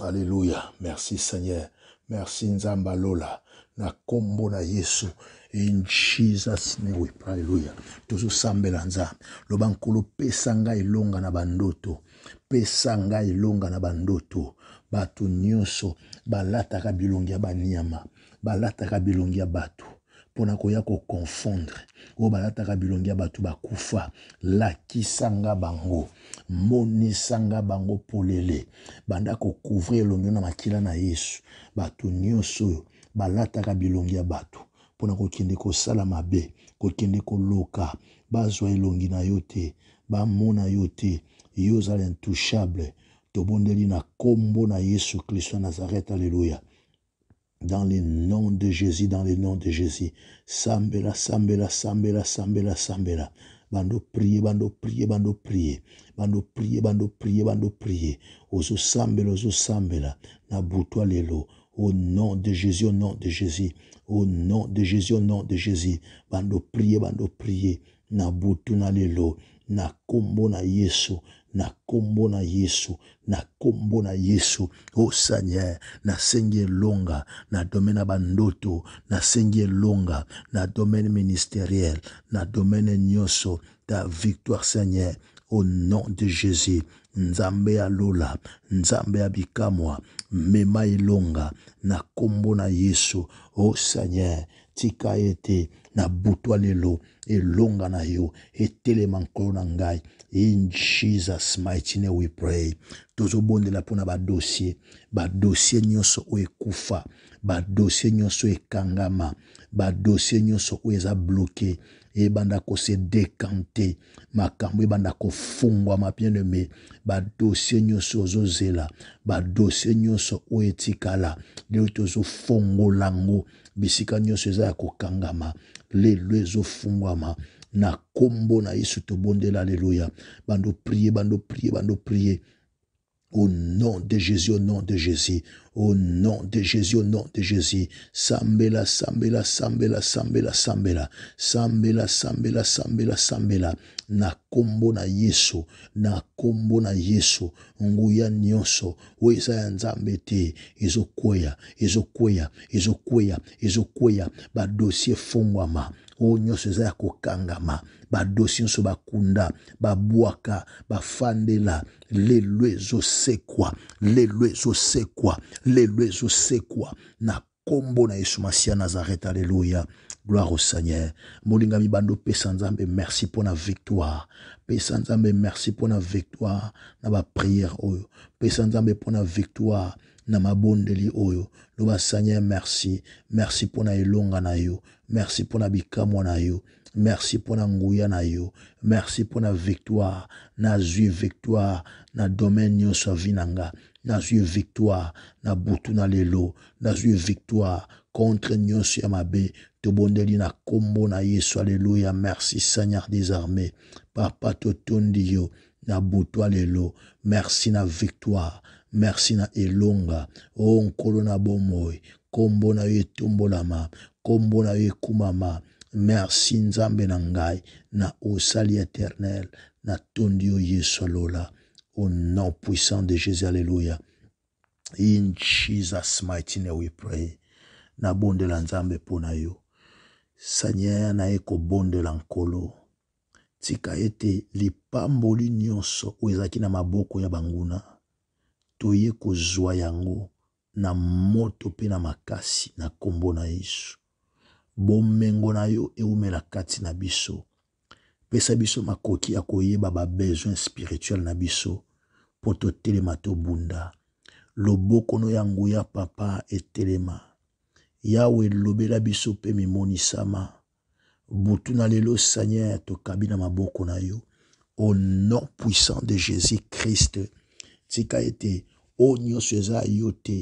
alleluya merci seigneur merci nzambe alola na nkombo na yesu in jesus name we pray alleluya tozosambela nzambe loba nkolo pesa ngai elonga na bandoto pesa ngai elonga na bandoto bato nyonso balataka bilongi ya baniama balataka bilongi ya bato mpona koya koconfondre oyo balataka bilongi ya bato bakufa lakisanga bango monisanga bango polele banda kokouvrir elongi na makila na yesu bato nyonso oyo balataka bilongi ya bato mpona kokende kosala mabe kokende koloka bazwa elongi na yo te bamona yo te yo ozala intouchable tobondeli kombo na Yesu Christ Nazareth alléluia dans le nom de Jésus dans le nom de Jésus sambela sambela sambela sambela sambela bando prier bando prier bando prier bando prier bando prier bando prier ozo sambela ozo sambela na au nom de Jésus, au nom de Jésus, au nom de Jésus, au nom de Jésus. Bando prier, bando prier. Na butu na lelo, na kombo na Yesu, na kombo na yesu na kombo na yesu o seigneur nasengi elonga na domaine ya bandoto nasengi elonga na domaine ministériel na domaine nyonso ta victoire seigneur au nom de jésus nzambe ya lola nzambe ya bikamwa mema elonga na kombo na yesu o seigneur tika ete na butwa lelo elonga na yo etelema nkolo na ngai In Jesus mighty name we pray. tozobondela mpona badosie badosie nyonso oyo ekufa badosie nyonso oyo ekangama badosie nyonso oyo eza bloke ebanda kose dekante makambo ebanda kofungwama bien aime badosie nyonso ozozela badosie nyonso oyo etikala lelo tozofongolango bisika nyonso eza ya kokangama lelo ezofungwama na kombo na yesu tobondela aleluya bando prie bando prie bando prie Au nom de Jésus, au nom de Jésus, au nom de Jésus, au nom de Jésus. Sambela, sambela, sambela, sambela, sambela. Sambela, sambela, sambela, sambela. Na kombo na Yesu, na kombo na Yesu. Nguya nyonso, oyo eza ya nzambe te, ezokweya, ezokweya, ezokweya, ezokweya. Badosie fongwama. oyo nyonso eza ya kokangama badosi nyonso bakunda babwaka bafandela lelo ezosekwa lelo ezosekwa lelo ezosekwa na kombo na yesu masiya ya nazareth alleluya gloire au seigneur molingami bando pesa nzambe merci mpo na victoire pesa nzambe merci mpo na victoire na bapriere oyo pesa nzambe mpo na victoire na mabondeli oyo loba merci merci pour na elonga na yo merci pour na bikamwa na yo merci pour na nguya na yo merci pour na victoire victoire na domaine nyonso na zui victoire na butu na lelo zui victoire contre nyonso ya mabe tobondeli na kombo na yesu merci seigneur des armées papa totondi yo na butu lelo merci na victoire merci na elonga o nkolo na bomoi nkombo na yo etombolama nkombo na yo ekumama merci nzambe na ngai na osali éternel natondi yo yesu alola au nom puissant de jésus alleluya in jesus mighty name we pray nabondela nzambe mpo na yo seigneur naye kobondela nkolo tika ete lipamboli nyonso oyo ezalaki na maboko ya banguna toye kozwa yango na moto mpe na makasi na nkombo na yesu bomengo na yo eumela kati na biso pesa biso makoki ya koyeba babesoin spirituel na biso mpo totelema tobunda loboko no ya nguya papa etelema yawe elobela biso mpe mimonisama butu na lelo seigneur tokabi na maboko na yo au nom puissant de jésus christ tika ete oyo nyonso eza yo te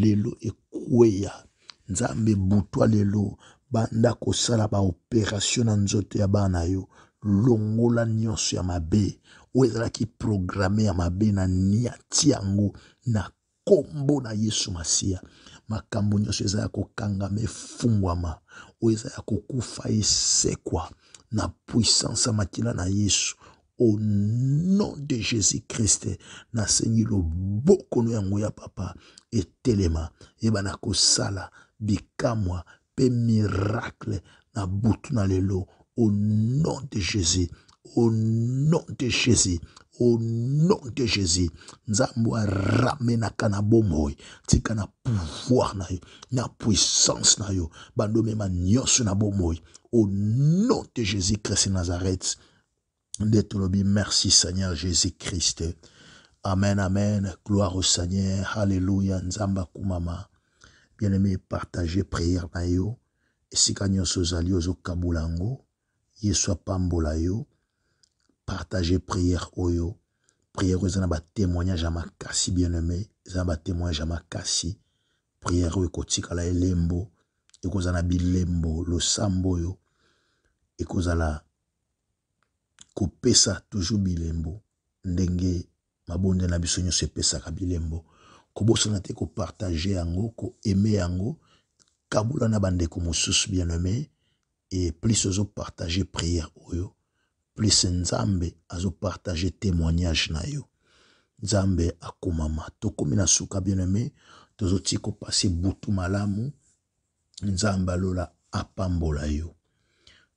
lelo ekweya nzambe ebutwa lelo banda kosala baoperatio na nzoto ya bana na yo longola nyonso ya mabe oyo ezalaki programe ya mabe na niati yango na nkombo na yesu masiya makambo nyonso eza ya kokangama efungwama oyo eza ya kokufa esekwa na puissance ya makila na yesu au nom de Jésus-Christ nasengi loboko no yango ya papa et eh bana ben, ko sala bikamwa pe miracle na butu na lelo au nom de jésus au nom de jésus au nom de jésus nzambe ramena na bomoi tika na pouvoir na yo na puissance na yo bandome omema nyonso na bomoi au nom de jésus christ nazareth Détolobi, merci Seigneur Jésus-Christ. Amen, amen. Gloire au Seigneur. Hallelujah Nzamba kumama. Bien-aimé, partagez prière na yo. Esika kanyo ozali ozokabula yeswa pambo apambola yo. Partagez prière oyo. Prière ba na batémoignage ya kasi bien-aimé. Zamba na batémoignage ya kasi. Prière ekotika la elembo. zana bilembo. Losambo Eko Ekozala kopesa toujours bilembo ndenge mabonde na biso nyonso epesaka bilembo kobosana te kopartage yango koeme yango kabola na bandeko mosusu bien aime e plus ozopartage priere oyo plus nzambe azopartage témoignage na yo nzambe akomama tokómi na suka bien aime tozotika kopase butu malamu nzambe alola apambola yo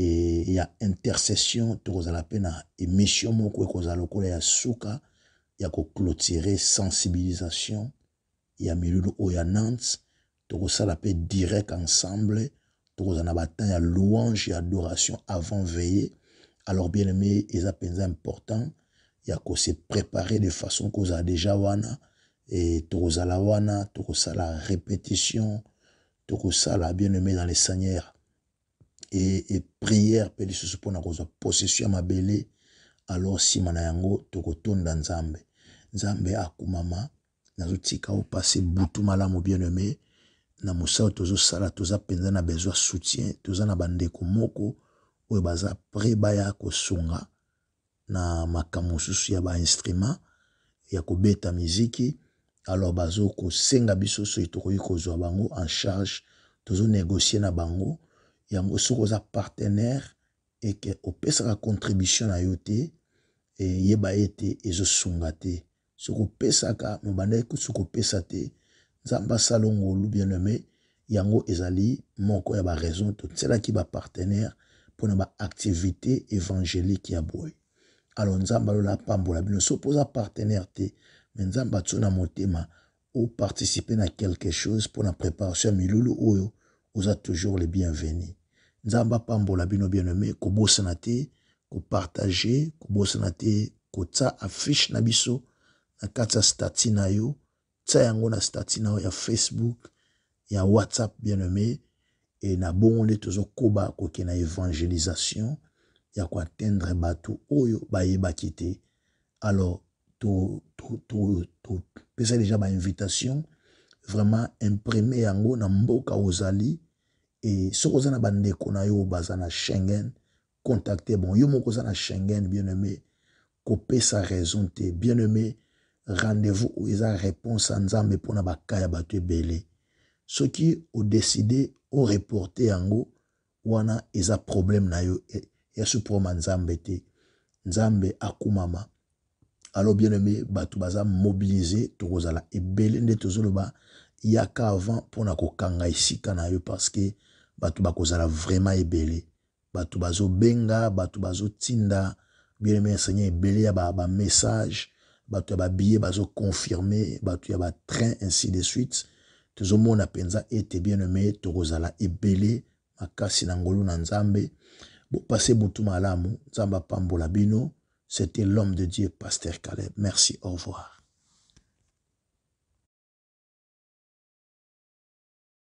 Il y a intercession il y a émission y a soukha, il y a clôturer sensibilisation il y y a milieu de nantes la pena direct ensemble tokozala il y a louange et adoration avant veiller alors bien aimé a mpenza important a se préparer de façon a déjà wana à la wana la répétition la bien aimé dans les seigneurs. epriere mpe lisusu mpona kozwa posesio ya mabele alors nsima na yango tokotonda nzambe nzambe akomama nazotika o pase butu malamu bien aime na mosala tozosala toza mpenza na besoin soutien toza na bandeko moko oyo baza pre baya kosunga na makambo mosusu ya bainstrument ya kobeta miziki alors bazokosenga biso soki tokoki kozwa bango en charge tozonegocie na bango yango et que partenaire pèse la contribution na yo te eyeba ete ezosunga te soki opesaka mobandai soki pesa te zamba asala bien aimé yango ezali raison moko qui baraison partenaire pour nos baactivité évangélique ya boy alors nzambe la apambola bino so mpoza partenaire te me nzambe atio na motema participer na quelque chose pour la préparation ya milulu oyo oh, oza toujours les bienvenus nzambe pambola bino bien-aimé partager, te ko kobosana ko kotya affiche na biso na kata statina yo tsa yango na stati yo ya facebook ya whatsapp bien-aimé et na bongo nde ko ko na évangélisation, ya atteindre bato oyo bayebaki te alors to to, to, to, to déjà invitation, vraiment imprimer yango na mboka ozali E, soki oza na bandeko na yo baza na schengen contacte bon yo moko oza na schengen bien aimé sa raison te bien aimé rendez-vous oyo eza réponse ya nzambe mpona baka ya bato ebele soki odeside reporter yango wana eza problème na yo e, ya suproma nzambe te nzambe akumama alors bien aimé mobilisé baza mobilise tokozala ebele nde ba yaka avant mpona kokanga esika na yo parce que à bakozala vraiment ebele tu vas bazo tinda bien-aimé seigneur ebele ya bamessage ba bato ya confirmer bazoconfirme batu ya train ainsi de suite mona penza, ete bien-aimé tokozala ebele makasi na ngolu na nzambe bopase butu malamu zamba pambola bino c'était l'homme de dieu pasteur caleb merci au revoir